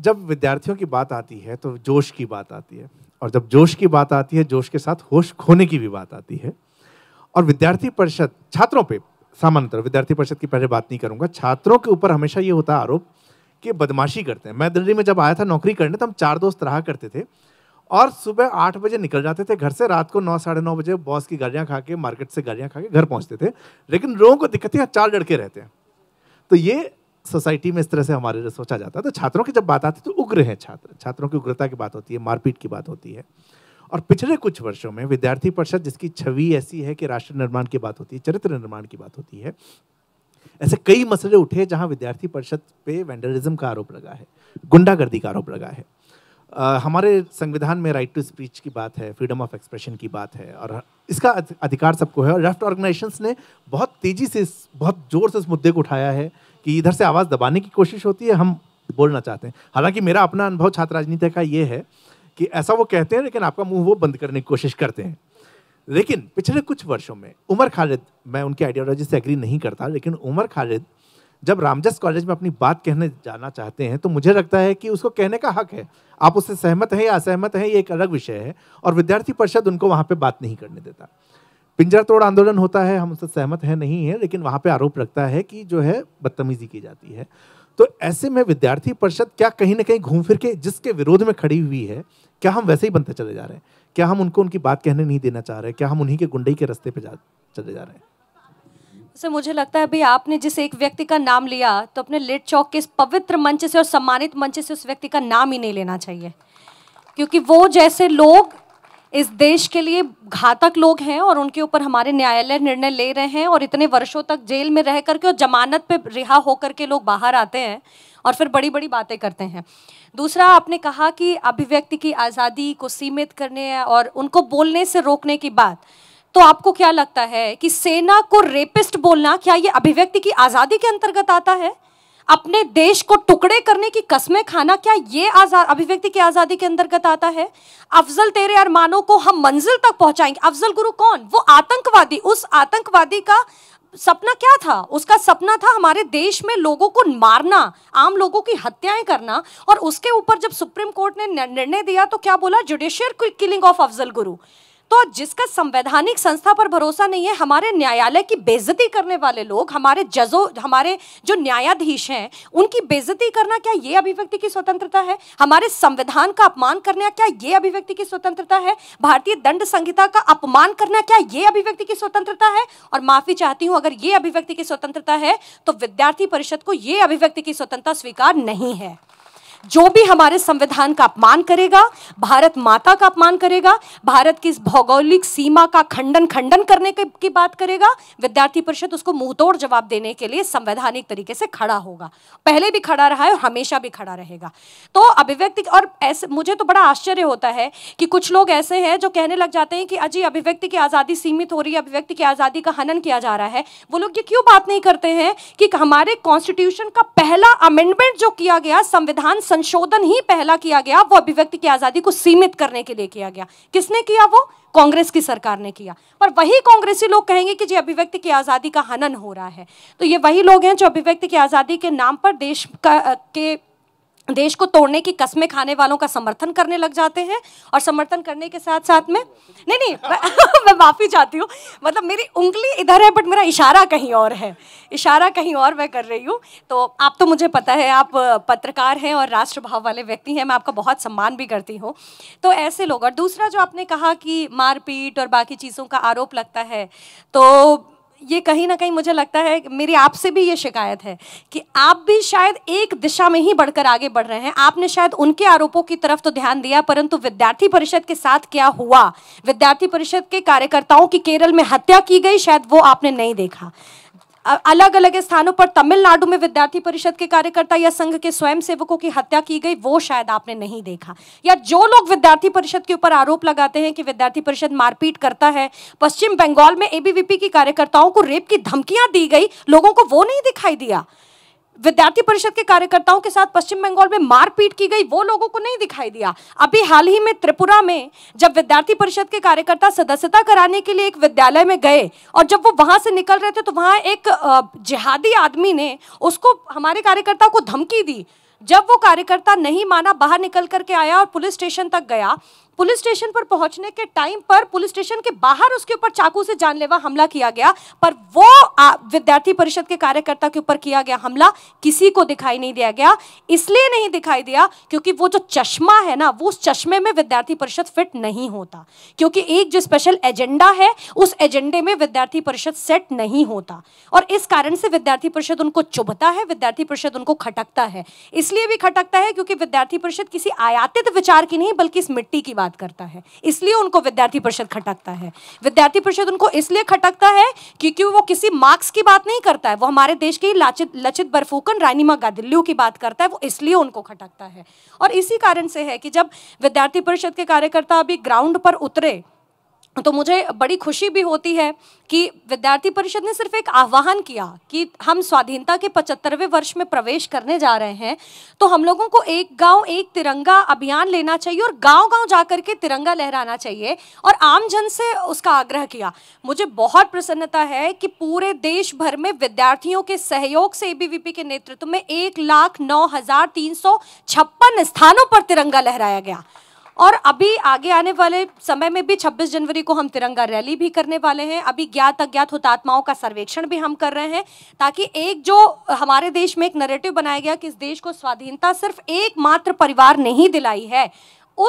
जब विद्यार्थियों की बात आती है तो जोश की बात आती है और जब जोश की बात आती है जोश के साथ होश खोने की भी बात आती है और विद्यार्थी परिषद छात्रों पे सामान्यतः विद्यार्थी परिषद की पहले बात नहीं करूंगा छात्रों के ऊपर हमेशा ये होता आरोप कि बदमाशी करते हैं मैं दिल्ली में जब आया था नौकरी करने तो हम चार दोस्त रहा करते थे और सुबह आठ बजे निकल जाते थे घर से रात को नौ साढ़े नौ बजे बॉस की गाड़ियाँ खा के मार्केट से गाड़ियाँ खा के घर पहुँचते थे लेकिन लोगों को दिक्कत है चार लड़के रहते हैं तो ये सोसाइटी में इस तरह से हमारे लिए सोचा जाता है तो छात्रों की जब बात आती है तो उग्र हैं छात्र छात्रों की उग्रता की बात होती है मारपीट की बात होती है और पिछले कुछ वर्षों में विद्यार्थी परिषद जिसकी छवि ऐसी है कि राष्ट्र निर्माण की बात होती है चरित्र निर्माण की बात होती है ऐसे कई मसले उठे जहां विद्यार्थी परिषद पे वेंडरिज्म का आरोप लगा है गुंडागर्दी का आरोप लगा है आ, हमारे संविधान में राइट टू स्पीच की बात है फ्रीडम ऑफ एक्सप्रेशन की बात है और इसका अधिकार सबको है और लेफ्ट ऑर्गेनाइजेशंस ने बहुत तेज़ी से बहुत ज़ोर से इस मुद्दे को उठाया है कि इधर से आवाज़ दबाने की कोशिश होती है हम बोलना चाहते हैं हालांकि मेरा अपना अनुभव छात्र राजनीति का ये है कि ऐसा वो कहते हैं लेकिन आपका मुंह वो बंद करने की कोशिश करते हैं लेकिन पिछले कुछ वर्षों में उमर खालिद मैं उनकी आइडियोलॉजी से एग्री नहीं करता लेकिन उमर खालिद जब रामजस कॉलेज में अपनी बात कहने जाना चाहते हैं तो मुझे लगता है कि उसको कहने का हक है आप उससे सहमत हैं या असहमत हैं ये एक अलग विषय है और विद्यार्थी परिषद उनको वहाँ पर बात नहीं करने देता पिंजरा तोड़ आंदोलन होता है हम उससे सहमत है नहीं है लेकिन वहां पे आरोप लगता है कि जो है बदतमीजी की जाती है तो ऐसे में विद्यार्थी परिषद क्या कहीं ना कहीं घूम फिर के जिसके विरोध में खड़ी हुई है क्या हम वैसे ही बनते चले जा रहे हैं क्या हम उनको उनकी बात कहने नहीं देना चाह रहे क्या हम उन्हीं के गुंडई के रास्ते पे जा चले जा रहे हैं सर मुझे लगता है अभी आपने जिस एक व्यक्ति का नाम लिया तो अपने लेट चौक के इस पवित्र मंच से और सम्मानित मंच से उस व्यक्ति का नाम ही नहीं लेना चाहिए क्योंकि वो जैसे लोग इस देश के लिए घातक लोग हैं और उनके ऊपर हमारे न्यायालय निर्णय ले रहे हैं और इतने वर्षों तक जेल में रह करके और जमानत पे रिहा होकर के लोग बाहर आते हैं और फिर बड़ी बड़ी बातें करते हैं दूसरा आपने कहा कि अभिव्यक्ति की आज़ादी को सीमित करने और उनको बोलने से रोकने की बात तो आपको क्या लगता है कि सेना को रेपिस्ट बोलना क्या ये अभिव्यक्ति की आज़ादी के अंतर्गत आता है अपने देश को टुकड़े करने की कस्में खाना क्या ये आजाद अभिव्यक्ति की आजादी के अंतर्गत आता है अफजल तेरे अरमानों को हम मंजिल तक पहुंचाएंगे अफजल गुरु कौन वो आतंकवादी उस आतंकवादी का सपना क्या था उसका सपना था हमारे देश में लोगों को मारना आम लोगों की हत्याएं करना और उसके ऊपर जब सुप्रीम कोर्ट ने निर्णय दिया तो क्या बोला जुडिशियर किलिंग ऑफ अफजल गुरु तो जिसका संवैधानिक संस्था पर भरोसा नहीं है हमारे न्यायालय की बेजती करने वाले लोग हमारे जजो हमारे जो न्यायाधीश हैं उनकी बेजती करना क्या ये अभिव्यक्ति की स्वतंत्रता है हमारे संविधान का अपमान करना क्या ये अभिव्यक्ति की स्वतंत्रता है भारतीय दंड संहिता का अपमान करना क्या ये अभिव्यक्ति की स्वतंत्रता है और माफी चाहती हूँ अगर ये अभिव्यक्ति की स्वतंत्रता है तो विद्यार्थी परिषद को ये अभिव्यक्ति की स्वतंत्रता स्वीकार नहीं है जो भी हमारे संविधान का अपमान करेगा भारत माता का अपमान करेगा भारत की इस भौगोलिक सीमा का खंडन खंडन करने के, की बात करेगा विद्यार्थी परिषद उसको मुंहतोड़ जवाब देने के लिए संवैधानिक तरीके से खड़ा होगा पहले भी खड़ा रहा है और हमेशा भी खड़ा रहेगा तो अभिव्यक्ति और ऐसे मुझे तो बड़ा आश्चर्य होता है कि कुछ लोग ऐसे हैं जो कहने लग जाते हैं कि अजी अभिव्यक्ति की आज़ादी सीमित हो रही है अभिव्यक्ति की आज़ादी का हनन किया जा रहा है वो लोग ये क्यों बात नहीं करते हैं कि हमारे कॉन्स्टिट्यूशन का पहला अमेंडमेंट जो किया गया संविधान संशोधन ही पहला किया गया वो अभिव्यक्ति की आज़ादी को सीमित करने के लिए किया गया किसने किया वो कांग्रेस की सरकार ने किया पर वही कांग्रेसी लोग कहेंगे कि जी अभिव्यक्ति की आज़ादी का हनन हो रहा है तो ये वही लोग हैं जो अभिव्यक्ति की आज़ादी के नाम पर देश का के देश को तोड़ने की कस्में खाने वालों का समर्थन करने लग जाते हैं और समर्थन करने के साथ साथ में नहीं नहीं मैं <laughs> माफ़ी चाहती हूँ मतलब मेरी उंगली इधर है बट मेरा इशारा कहीं और है इशारा कहीं और मैं कर रही हूँ तो आप तो मुझे पता है आप पत्रकार हैं और राष्ट्रभाव वाले व्यक्ति हैं मैं आपका बहुत सम्मान भी करती हूँ तो ऐसे लोग और दूसरा जो आपने कहा कि मारपीट और बाकी चीज़ों का आरोप लगता है तो ये कहीं ना कहीं मुझे लगता है मेरी आपसे भी ये शिकायत है कि आप भी शायद एक दिशा में ही बढ़कर आगे बढ़ रहे हैं आपने शायद उनके आरोपों की तरफ तो ध्यान दिया परंतु विद्यार्थी परिषद के साथ क्या हुआ विद्यार्थी परिषद के कार्यकर्ताओं की केरल में हत्या की गई शायद वो आपने नहीं देखा अलग अलग स्थानों पर तमिलनाडु में विद्यार्थी परिषद के कार्यकर्ता या संघ के स्वयंसेवकों की हत्या की गई वो शायद आपने नहीं देखा या जो लोग विद्यार्थी परिषद के ऊपर आरोप लगाते हैं कि विद्यार्थी परिषद मारपीट करता है पश्चिम बंगाल में एबीवीपी की कार्यकर्ताओं को रेप की धमकियां दी गई लोगों को वो नहीं दिखाई दिया विद्यार्थी परिषद के कार्यकर्ताओं के साथ पश्चिम बंगाल में मारपीट की गई वो लोगों को नहीं दिखाई दिया अभी हाल ही में त्रिपुरा में जब विद्यार्थी परिषद के कार्यकर्ता सदस्यता कराने के लिए एक विद्यालय में गए और जब वो वहां से निकल रहे थे तो वहां एक जिहादी आदमी ने उसको हमारे कार्यकर्ता को धमकी दी जब वो कार्यकर्ता नहीं माना बाहर निकल करके आया और पुलिस स्टेशन तक गया पुलिस स्टेशन पर पहुंचने के टाइम पर पुलिस स्टेशन के बाहर उसके ऊपर चाकू से जानलेवा हमला किया गया पर वो विद्यार्थी परिषद के कार्यकर्ता के ऊपर किया गया हमला किसी को दिखाई नहीं दिया गया इसलिए नहीं दिखाई दिया क्योंकि वो जो चश्मा है ना वो उस चश्मे में विद्यार्थी परिषद फिट नहीं होता क्योंकि एक जो स्पेशल एजेंडा है उस एजेंडे में विद्यार्थी परिषद सेट नहीं होता और इस कारण से विद्यार्थी परिषद उनको चुभता है विद्यार्थी परिषद उनको खटकता है इसलिए भी खटकता है क्योंकि विद्यार्थी परिषद किसी आयातित विचार की नहीं बल्कि इस मिट्टी की बात बात करता है इसलिए उनको विद्यार्थी परिषद खटकता है विद्यार्थी परिषद उनको इसलिए खटकता है क्योंकि वो किसी मार्क्स की बात नहीं करता है वो हमारे देश के लाचित लचित बरफूकन रानीमा गादिल्लू की बात करता है वो इसलिए उनको खटकता है और इसी कारण से है कि जब विद्यार्थी परिषद के कार्यकर्ता अभी ग्राउंड पर उतरे तो मुझे बड़ी खुशी भी होती है कि विद्यार्थी परिषद ने सिर्फ एक आह्वान किया कि हम स्वाधीनता के पचहत्तरवें वर्ष में प्रवेश करने जा रहे हैं तो हम लोगों को एक गांव एक तिरंगा अभियान लेना चाहिए और गांव गांव जाकर के तिरंगा लहराना चाहिए और आम जन से उसका आग्रह किया मुझे बहुत प्रसन्नता है कि पूरे देश भर में विद्यार्थियों के सहयोग से ए के नेतृत्व में एक लाख नौ हजार तीन सौ छप्पन स्थानों पर तिरंगा लहराया गया और अभी आगे आने वाले समय में भी 26 जनवरी को हम तिरंगा रैली भी करने वाले हैं अभी ज्ञात अज्ञात हुतात्माओं का सर्वेक्षण भी हम कर रहे हैं ताकि एक जो हमारे देश में एक नरेटिव बनाया गया कि इस देश को स्वाधीनता सिर्फ एकमात्र परिवार ने ही दिलाई है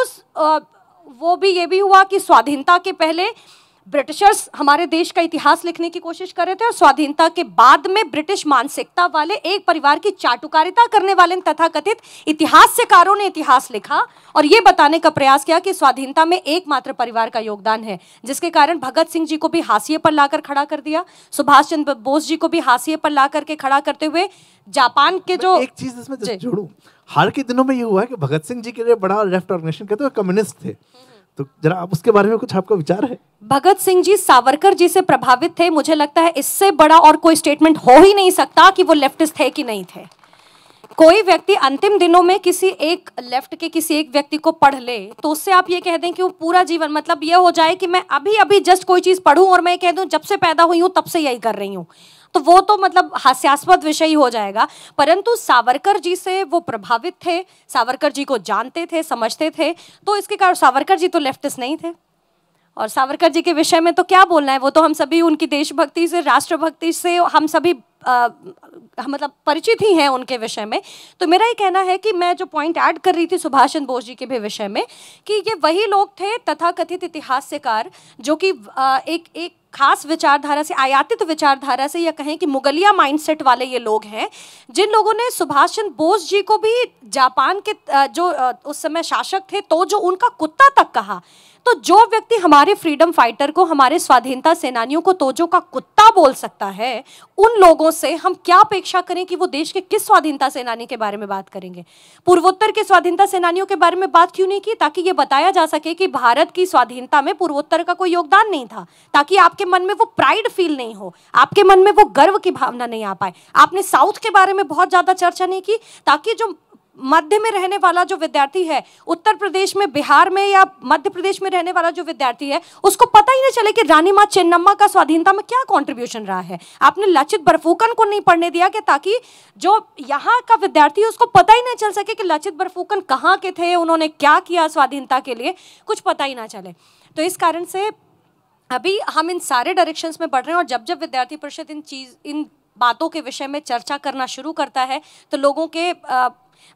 उस वो भी ये भी हुआ कि स्वाधीनता के पहले ब्रिटिशर्स हमारे देश का इतिहास लिखने की कोशिश कर रहे थे और स्वाधीनता के बाद में ब्रिटिश मानसिकता वाले एक परिवार की चाटुकारिता करने वाले तथा तथाकथित इतिहासकारों ने इतिहास लिखा और ये बताने का प्रयास किया कि स्वाधीनता में एकमात्र परिवार का योगदान है जिसके कारण भगत सिंह जी को भी हाशिए पर लाकर खड़ा कर दिया सुभाष चंद्र बोस जी को भी हाशिए पर ला करके खड़ा करते हुए जापान के जो एक चीज इसमें जोड़ू हाल के दिनों में ये हुआ है कि भगत सिंह जी के लिए बड़ा लेफ्ट ऑर्गेनाइजेशन कहते तो कम्युनिस्ट थे तो जरा आप उसके बारे में कुछ आपका विचार है भगत सिंह जी सावरकर जी से प्रभावित थे मुझे लगता है इससे बड़ा और कोई स्टेटमेंट हो ही नहीं सकता कि वो लेफ्टिस्ट थे कि नहीं थे कोई व्यक्ति अंतिम दिनों में किसी एक लेफ्ट के किसी एक व्यक्ति को पढ़ ले तो उससे आप ये कह दें कि वो पूरा जीवन मतलब ये हो जाए कि मैं अभी अभी जस्ट कोई चीज़ पढ़ूं और मैं कह दूं जब से पैदा हुई हूं तब से यही कर रही हूं तो वो तो मतलब हास्यास्पद विषय ही हो जाएगा परंतु सावरकर जी से वो प्रभावित थे सावरकर जी को जानते थे समझते थे तो इसके कारण सावरकर जी तो लेफ्टिस्ट नहीं थे और सावरकर जी के विषय में तो क्या बोलना है वो तो हम सभी उनकी देशभक्ति से राष्ट्रभक्ति से हम सभी आ, मतलब परिचित ही हैं उनके विषय में तो मेरा ये कहना है कि मैं जो पॉइंट ऐड कर रही थी सुभाष चंद्र बोस जी के भी विषय में कि ये वही लोग थे तथाकथित इतिहासकार जो कि एक एक खास विचारधारा से आयातित विचारधारा से या कहें कि मुगलिया माइंडसेट वाले ये लोग हैं जिन लोगों ने सुभाष चंद्र बोस जी को भी जापान के जो उस समय शासक थे तो जो उनका कुत्ता तक कहा तो जो व्यक्ति हमारे फ्रीडम फाइटर को हमारे स्वाधीनता सेनानियों को तोजो का कुत्ता बोल सकता है उन लोगों से हम क्या अपेक्षा करें कि वो देश के किस स्वाधीनता सेनानी के बारे में बात करेंगे पूर्वोत्तर के स्वाधीनता सेनानियों के बारे में बात क्यों नहीं की ताकि ये बताया जा सके कि भारत की स्वाधीनता में पूर्वोत्तर का कोई योगदान नहीं था ताकि आपके मन में वो प्राइड फील नहीं हो आपके मन में वो गर्व की भावना नहीं आ पाए आपने साउथ के बारे में बहुत ज़्यादा चर्चा नहीं की ताकि जो मध्य में रहने वाला जो विद्यार्थी है उत्तर प्रदेश में बिहार में या मध्य प्रदेश में रहने वाला जो विद्यार्थी है उसको पता ही नहीं चले कि रानी माँ चेन्नम्मा का स्वाधीनता में क्या कंट्रीब्यूशन रहा है आपने लचित बरफूकन को नहीं पढ़ने दिया कि ताकि जो यहाँ का विद्यार्थी है उसको पता ही नहीं चल सके कि लचित बरफूकन कहाँ के थे उन्होंने क्या किया स्वाधीनता के लिए कुछ पता ही ना चले तो इस कारण से अभी हम इन सारे डायरेक्शंस में बढ़ रहे हैं और जब जब विद्यार्थी परिषद इन चीज़ इन बातों के विषय में चर्चा करना शुरू करता है तो लोगों के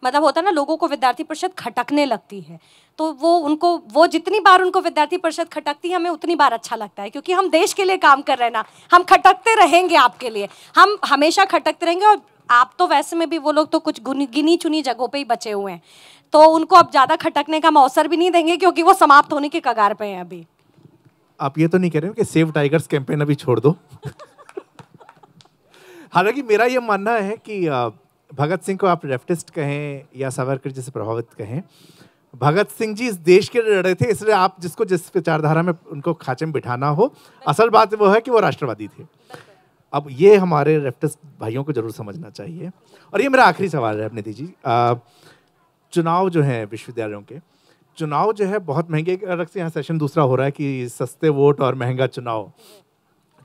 मतलब होता है ना लोगों को विद्यार्थी परिषद खटकने लगती है तो वो उनको वो जितनी बार उनको विद्यार्थी परिषद खटकती है हमें उतनी बार अच्छा लगता है क्योंकि हम देश के लिए काम कर रहे हैं ना हम खटकते रहेंगे आपके लिए हम हमेशा खटकते रहेंगे और आप तो वैसे में भी वो लोग तो कुछ गिनी चुनी जगहों पर ही बचे हुए हैं तो उनको अब ज़्यादा खटकने का हम अवसर भी नहीं देंगे क्योंकि वो समाप्त होने के कगार पर हैं अभी आप ये तो नहीं कह रहे हो कि सेव टाइगर्स कैंपेन अभी छोड़ दो <laughs> हालांकि मेरा ये मानना है कि आ, भगत सिंह को आप लेफ्टिस्ट कहें या सावरकर जैसे प्रभावित कहें भगत सिंह जी इस देश के लड़े थे इसलिए आप जिसको जिस विचारधारा में उनको खाचे में बिठाना हो असल बात वो है कि वो राष्ट्रवादी थे अब ये हमारे लेफ्टिस्ट भाइयों को जरूर समझना चाहिए और ये मेरा आखिरी सवाल है अपनी जी चुनाव जो है विश्वविद्यालयों के चुनाव जो है बहुत महंगे अलग से यहाँ सेशन दूसरा हो रहा है कि सस्ते वोट और महंगा चुनाव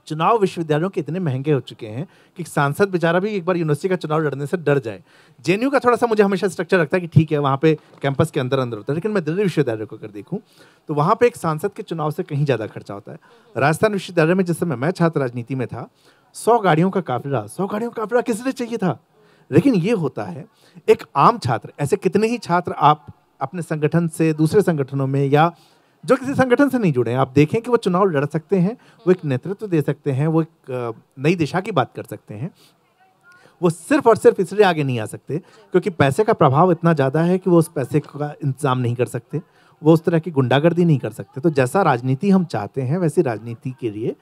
चुनाव विश्वविद्यालयों के इतने महंगे हो चुके हैं कि सांसद बेचारा भी एक बार यूनिवर्सिटी का चुनाव लड़ने से डर जाए जे का थोड़ा सा मुझे हमेशा स्ट्रक्चर लगता है कि ठीक है वहाँ पे कैंपस के अंदर अंदर होता है लेकिन मैं दिल्ली विश्वविद्यालय को अगर देखूँ तो वहाँ पर एक सांसद के चुनाव से कहीं ज़्यादा खर्चा होता है राजस्थान विश्वविद्यालय में जिस समय मैं छात्र राजनीति में था सौ गाड़ियों का काफिला सौ गाड़ियों का काफिला किस लिए चाहिए था लेकिन ये होता है एक आम छात्र ऐसे कितने ही छात्र आप अपने संगठन से दूसरे संगठनों में या जो किसी संगठन से नहीं जुड़े हैं आप देखें कि वो चुनाव लड़ सकते हैं वो एक हम्म। नेतृत्व दे सकते हैं वो एक नई दिशा की बात कर सकते हैं वो सिर्फ और सिर्फ इसलिए आगे नहीं आ सकते क्योंकि पैसे का प्रभाव इतना ज़्यादा है कि वो उस पैसे का इंतजाम नहीं कर सकते वो उस तरह की गुंडागर्दी नहीं कर सकते तो जैसा राजनीति हम चाहते हैं वैसी राजनीति के लिए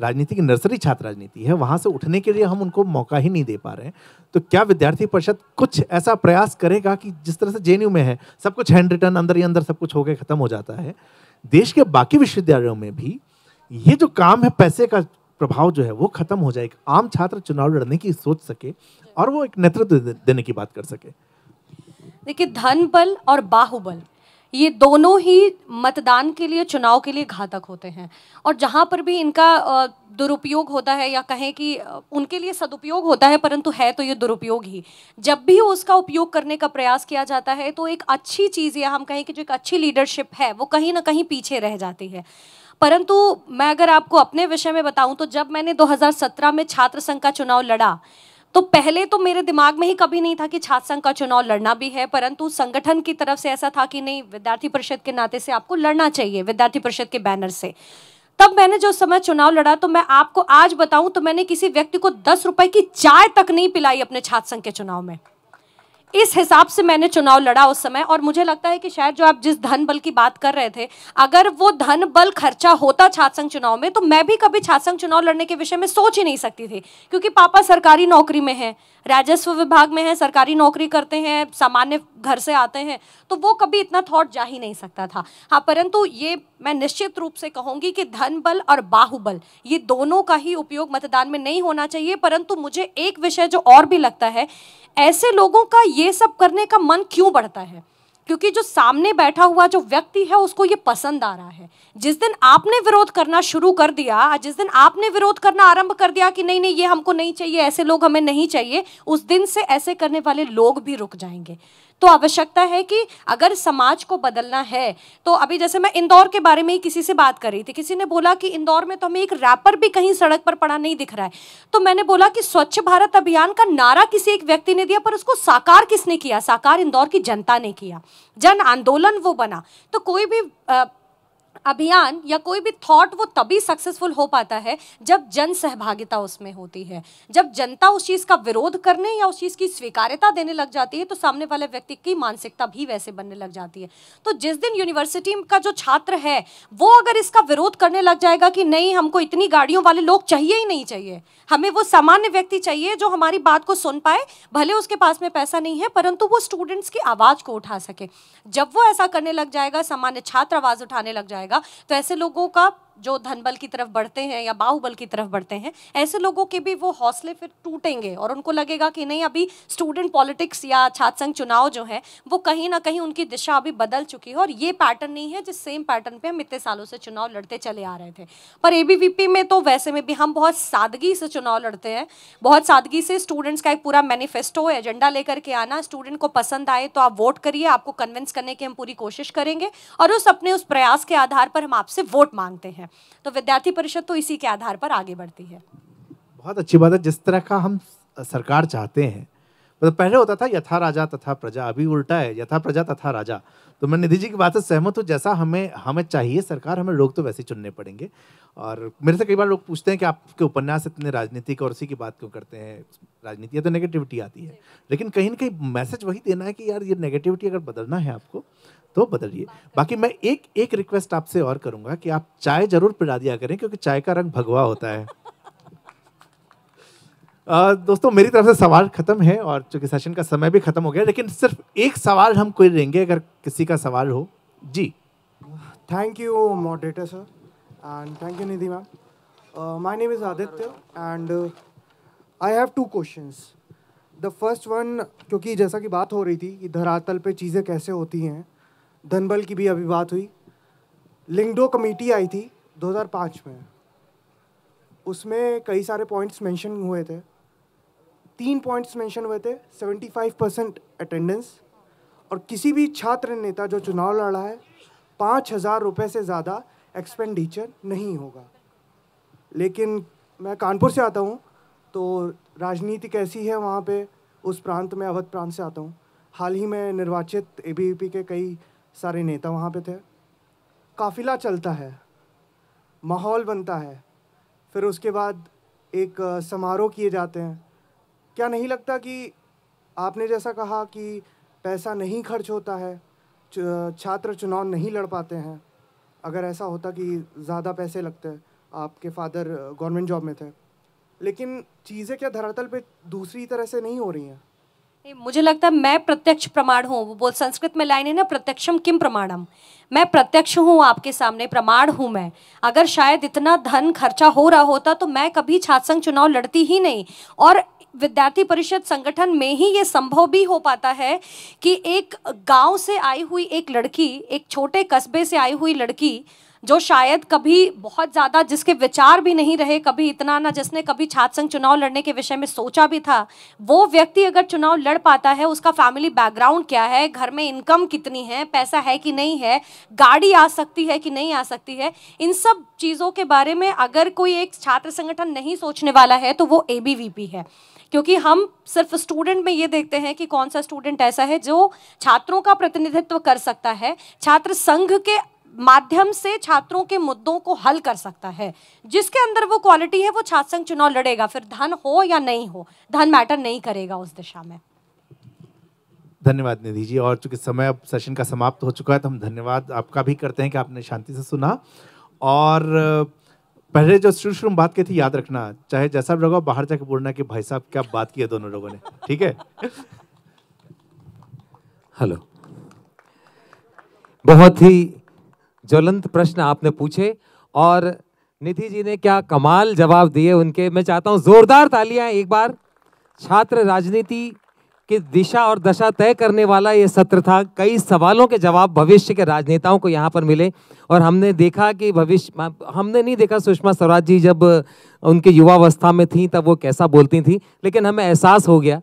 राजनीति की नर्सरी छात्र राजनीति है वहाँ से उठने के लिए हम उनको मौका ही नहीं दे पा रहे हैं तो क्या विद्यार्थी परिषद कुछ ऐसा प्रयास करेगा कि जिस तरह से जे में है सब कुछ हैंड रिटर्न अंदर ही अंदर सब कुछ होकर ख़त्म हो जाता है देश के बाकी विश्वविद्यालयों में भी ये जो काम है पैसे का प्रभाव जो है वो खत्म हो जाए एक आम छात्र चुनाव लड़ने की सोच सके और वो एक नेतृत्व देने की बात कर सके देखिए धन बल और बाहुबल ये दोनों ही मतदान के लिए चुनाव के लिए घातक होते हैं और जहाँ पर भी इनका दुरुपयोग होता है या कहें कि उनके लिए सदुपयोग होता है परंतु है तो ये दुरुपयोग ही जब भी उसका उपयोग करने का प्रयास किया जाता है तो एक अच्छी चीज़ या हम कहें कि जो एक अच्छी लीडरशिप है वो कहीं ना कहीं पीछे रह जाती है परंतु मैं अगर आपको अपने विषय में बताऊं तो जब मैंने 2017 में छात्र संघ का चुनाव लड़ा तो पहले तो मेरे दिमाग में ही कभी नहीं था कि छात्र संघ का चुनाव लड़ना भी है परंतु संगठन की तरफ से ऐसा था कि नहीं विद्यार्थी परिषद के नाते से आपको लड़ना चाहिए विद्यार्थी परिषद के बैनर से तब मैंने जो समय चुनाव लड़ा तो मैं आपको आज बताऊं तो मैंने किसी व्यक्ति को दस रुपए की चाय तक नहीं पिलाई अपने छात्र संघ के चुनाव में इस हिसाब से मैंने चुनाव लड़ा उस समय और मुझे लगता है कि शायद जो आप जिस धन बल की बात कर रहे थे अगर वो धन बल खर्चा होता छात्र संघ चुनाव में तो मैं भी कभी छात्र संघ चुनाव लड़ने के विषय में सोच ही नहीं सकती थी क्योंकि पापा सरकारी नौकरी में है राजस्व विभाग में है सरकारी नौकरी करते हैं सामान्य घर से आते हैं तो वो कभी इतना थॉट जा ही नहीं सकता था हाँ परंतु ये मैं निश्चित रूप से कहूंगी कि धन बल और बाहुबल ये दोनों का ही उपयोग मतदान में नहीं होना चाहिए परंतु मुझे एक विषय जो और भी लगता है ऐसे लोगों का ये सब करने का मन क्यों बढ़ता है क्योंकि जो सामने बैठा हुआ जो व्यक्ति है उसको ये पसंद आ रहा है जिस दिन आपने विरोध करना शुरू कर दिया जिस दिन आपने विरोध करना आरंभ कर दिया कि नहीं नहीं ये हमको नहीं चाहिए ऐसे लोग हमें नहीं चाहिए उस दिन से ऐसे करने वाले लोग भी रुक जाएंगे तो आवश्यकता है कि अगर समाज को बदलना है तो अभी जैसे मैं इंदौर के बारे में ही किसी से बात कर रही थी किसी ने बोला कि इंदौर में तो हमें एक रैपर भी कहीं सड़क पर पड़ा नहीं दिख रहा है तो मैंने बोला कि स्वच्छ भारत अभियान का नारा किसी एक व्यक्ति ने दिया पर उसको साकार किसने किया साकार इंदौर की जनता ने किया जन आंदोलन वो बना तो कोई भी आ, अभियान या कोई भी थॉट वो तभी सक्सेसफुल हो पाता है जब जन सहभागिता उसमें होती है जब जनता उस चीज़ का विरोध करने या उस चीज़ की स्वीकार्यता देने लग जाती है तो सामने वाले व्यक्ति की मानसिकता भी वैसे बनने लग जाती है तो जिस दिन यूनिवर्सिटी का जो छात्र है वो अगर इसका विरोध करने लग जाएगा कि नहीं हमको इतनी गाड़ियों वाले लोग चाहिए ही नहीं चाहिए हमें वो सामान्य व्यक्ति चाहिए जो हमारी बात को सुन पाए भले उसके पास में पैसा नहीं है परंतु वो स्टूडेंट्स की आवाज़ को उठा सके जब वो ऐसा करने लग जाएगा सामान्य छात्र आवाज़ उठाने लग जाएगा जाएगा तो ऐसे लोगों का जो धनबल की तरफ बढ़ते हैं या बाहुबल की तरफ बढ़ते हैं ऐसे लोगों के भी वो हौसले फिर टूटेंगे और उनको लगेगा कि नहीं अभी स्टूडेंट पॉलिटिक्स या छात्र संघ चुनाव जो है वो कहीं ना कहीं उनकी दिशा अभी बदल चुकी है और ये पैटर्न नहीं है जिस सेम पैटर्न पर हम इतने सालों से चुनाव लड़ते चले आ रहे थे पर ए में तो वैसे में भी हम बहुत सादगी से चुनाव लड़ते हैं बहुत सादगी से स्टूडेंट्स का एक पूरा मैनिफेस्टो एजेंडा लेकर के आना स्टूडेंट को पसंद आए तो आप वोट करिए आपको कन्विंस करने की हम पूरी कोशिश करेंगे और उस अपने उस प्रयास के आधार पर हम आपसे वोट मांगते हैं हैं तो विद्यार्थी परिषद तो इसी के आधार पर आगे बढ़ती है बहुत अच्छी बात है जिस तरह का हम सरकार चाहते हैं मतलब तो पहले होता था यथा राजा तथा प्रजा अभी उल्टा है यथा प्रजा तथा राजा तो मैं निधि जी की बात से सहमत हूँ जैसा हमें हमें चाहिए सरकार हमें लोग तो वैसे चुनने पड़ेंगे और मेरे से कई बार लोग पूछते हैं कि आपके उपन्यास इतने राजनीतिक और उसी की बात क्यों करते हैं राजनीति तो नेगेटिविटी आती है लेकिन कहीं ना कहीं मैसेज वही देना है कि यार ये नेगेटिविटी अगर बदलना है आपको तो बदलिए बाकी मैं एक एक रिक्वेस्ट आपसे और करूंगा कि आप चाय जरूर पिला दिया करें क्योंकि चाय का रंग भगवा होता है आ, <laughs> दोस्तों मेरी तरफ से सवाल खत्म है और चूंकि सेशन का समय भी खत्म हो गया लेकिन सिर्फ एक सवाल हम कोई लेंगे अगर किसी का सवाल हो जी thank you moderator sir and thank you Nidhi ma'am my name is Aditya and I have two questions the first one क्योंकि जैसा कि बात हो रही थी कि धरातल पे चीज़ें कैसे होती हैं धनबल की भी अभी बात हुई लिंगडो कमेटी आई थी 2005 में उसमें कई सारे पॉइंट्स मेंशन हुए थे तीन पॉइंट्स मेंशन हुए थे 75 परसेंट अटेंडेंस और किसी भी छात्र नेता जो चुनाव लड़ा है पाँच हज़ार रुपये से ज़्यादा एक्सपेंडिचर नहीं होगा लेकिन मैं कानपुर से आता हूँ तो राजनीति कैसी है वहाँ पे उस प्रांत में अवध प्रांत से आता हूँ हाल ही में निर्वाचित एबीवीपी के कई सारे नेता वहाँ पे थे काफिला चलता है माहौल बनता है फिर उसके बाद एक समारोह किए जाते हैं क्या नहीं लगता कि आपने जैसा कहा कि पैसा नहीं खर्च होता है छात्र चुनाव नहीं लड़ पाते हैं अगर ऐसा होता कि ज़्यादा पैसे लगते आपके फादर गवर्नमेंट जॉब में थे लेकिन चीज़ें क्या धरातल पे दूसरी तरह से नहीं हो रही हैं मुझे लगता है मैं प्रत्यक्ष प्रमाण हूँ वो बोल संस्कृत में लाइन है ना प्रत्यक्षम किम प्रमाणम मैं प्रत्यक्ष हूँ आपके सामने प्रमाण हूँ मैं अगर शायद इतना धन खर्चा हो रहा होता तो मैं कभी छात्र संघ चुनाव लड़ती ही नहीं और विद्यार्थी परिषद संगठन में ही ये संभव भी हो पाता है कि एक गांव से आई हुई एक लड़की एक छोटे कस्बे से आई हुई लड़की जो शायद कभी बहुत ज़्यादा जिसके विचार भी नहीं रहे कभी इतना ना जिसने कभी छात्र संघ चुनाव लड़ने के विषय में सोचा भी था वो व्यक्ति अगर चुनाव लड़ पाता है उसका फैमिली बैकग्राउंड क्या है घर में इनकम कितनी है पैसा है कि नहीं है गाड़ी आ सकती है कि नहीं आ सकती है इन सब चीज़ों के बारे में अगर कोई एक छात्र संगठन नहीं सोचने वाला है तो वो ए है क्योंकि हम सिर्फ स्टूडेंट में ये देखते हैं कि कौन सा स्टूडेंट ऐसा है जो छात्रों का प्रतिनिधित्व कर सकता है छात्र संघ के माध्यम से छात्रों के मुद्दों को हल कर सकता है जिसके अंदर वो क्वालिटी है वो छात्र संघ चुनाव लड़ेगा फिर धन हो या नहीं हो धन मैटर नहीं करेगा उस दिशा में धन्यवाद निधि जी और चूंकि समय अब सेशन का समाप्त हो चुका है तो हम धन्यवाद आपका भी करते हैं कि आपने शांति से सुना और पहले जो शुरू शुरू बात की थी याद रखना चाहे जैसा भी लगा बाहर जाके बोलना कि भाई साहब क्या बात की है दोनों लोगों ने ठीक है हेलो बहुत ही ज्वलंत प्रश्न आपने पूछे और निधि जी ने क्या कमाल जवाब दिए उनके मैं चाहता हूँ जोरदार तालियां एक बार छात्र राजनीति की दिशा और दशा तय करने वाला ये सत्र था कई सवालों के जवाब भविष्य के राजनेताओं को यहाँ पर मिले और हमने देखा कि भविष्य हमने नहीं देखा सुषमा स्वराज जी जब उनके युवावस्था में थी तब वो कैसा बोलती थी लेकिन हमें एहसास हो गया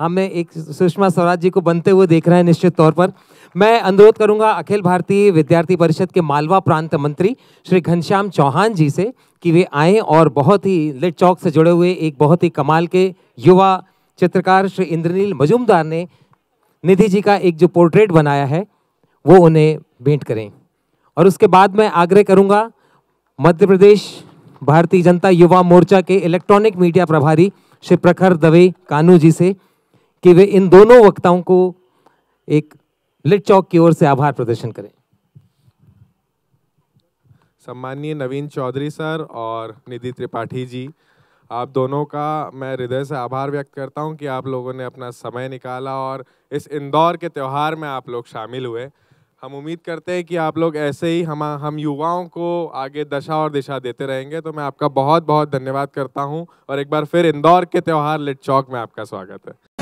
हमें एक सुषमा स्वराज जी को बनते हुए देख रहे हैं निश्चित तौर पर मैं अनुरोध करूंगा अखिल भारतीय विद्यार्थी परिषद के मालवा प्रांत मंत्री श्री घनश्याम चौहान जी से कि वे आएँ और बहुत ही लिट चौक से जुड़े हुए एक बहुत ही कमाल के युवा चित्रकार श्री इंद्रनील मजूमदार ने निधि जी का एक जो पोर्ट्रेट बनाया है वो उन्हें भेंट करें और उसके बाद मैं आग्रह करूंगा मध्य प्रदेश भारतीय जनता युवा मोर्चा के इलेक्ट्रॉनिक मीडिया प्रभारी श्री प्रखर दवे कानू जी से कि वे इन दोनों वक्ताओं को एक लिट चौक की ओर से आभार प्रदर्शन करें सम्माननीय नवीन चौधरी सर और निधि त्रिपाठी जी आप दोनों का मैं हृदय से आभार व्यक्त करता हूं कि आप लोगों ने अपना समय निकाला और इस इंदौर के त्यौहार में आप लोग शामिल हुए हम उम्मीद करते हैं कि आप लोग ऐसे ही हम हम युवाओं को आगे दशा और दिशा देते रहेंगे तो मैं आपका बहुत बहुत धन्यवाद करता हूं और एक बार फिर इंदौर के त्यौहार लिट चौक में आपका स्वागत है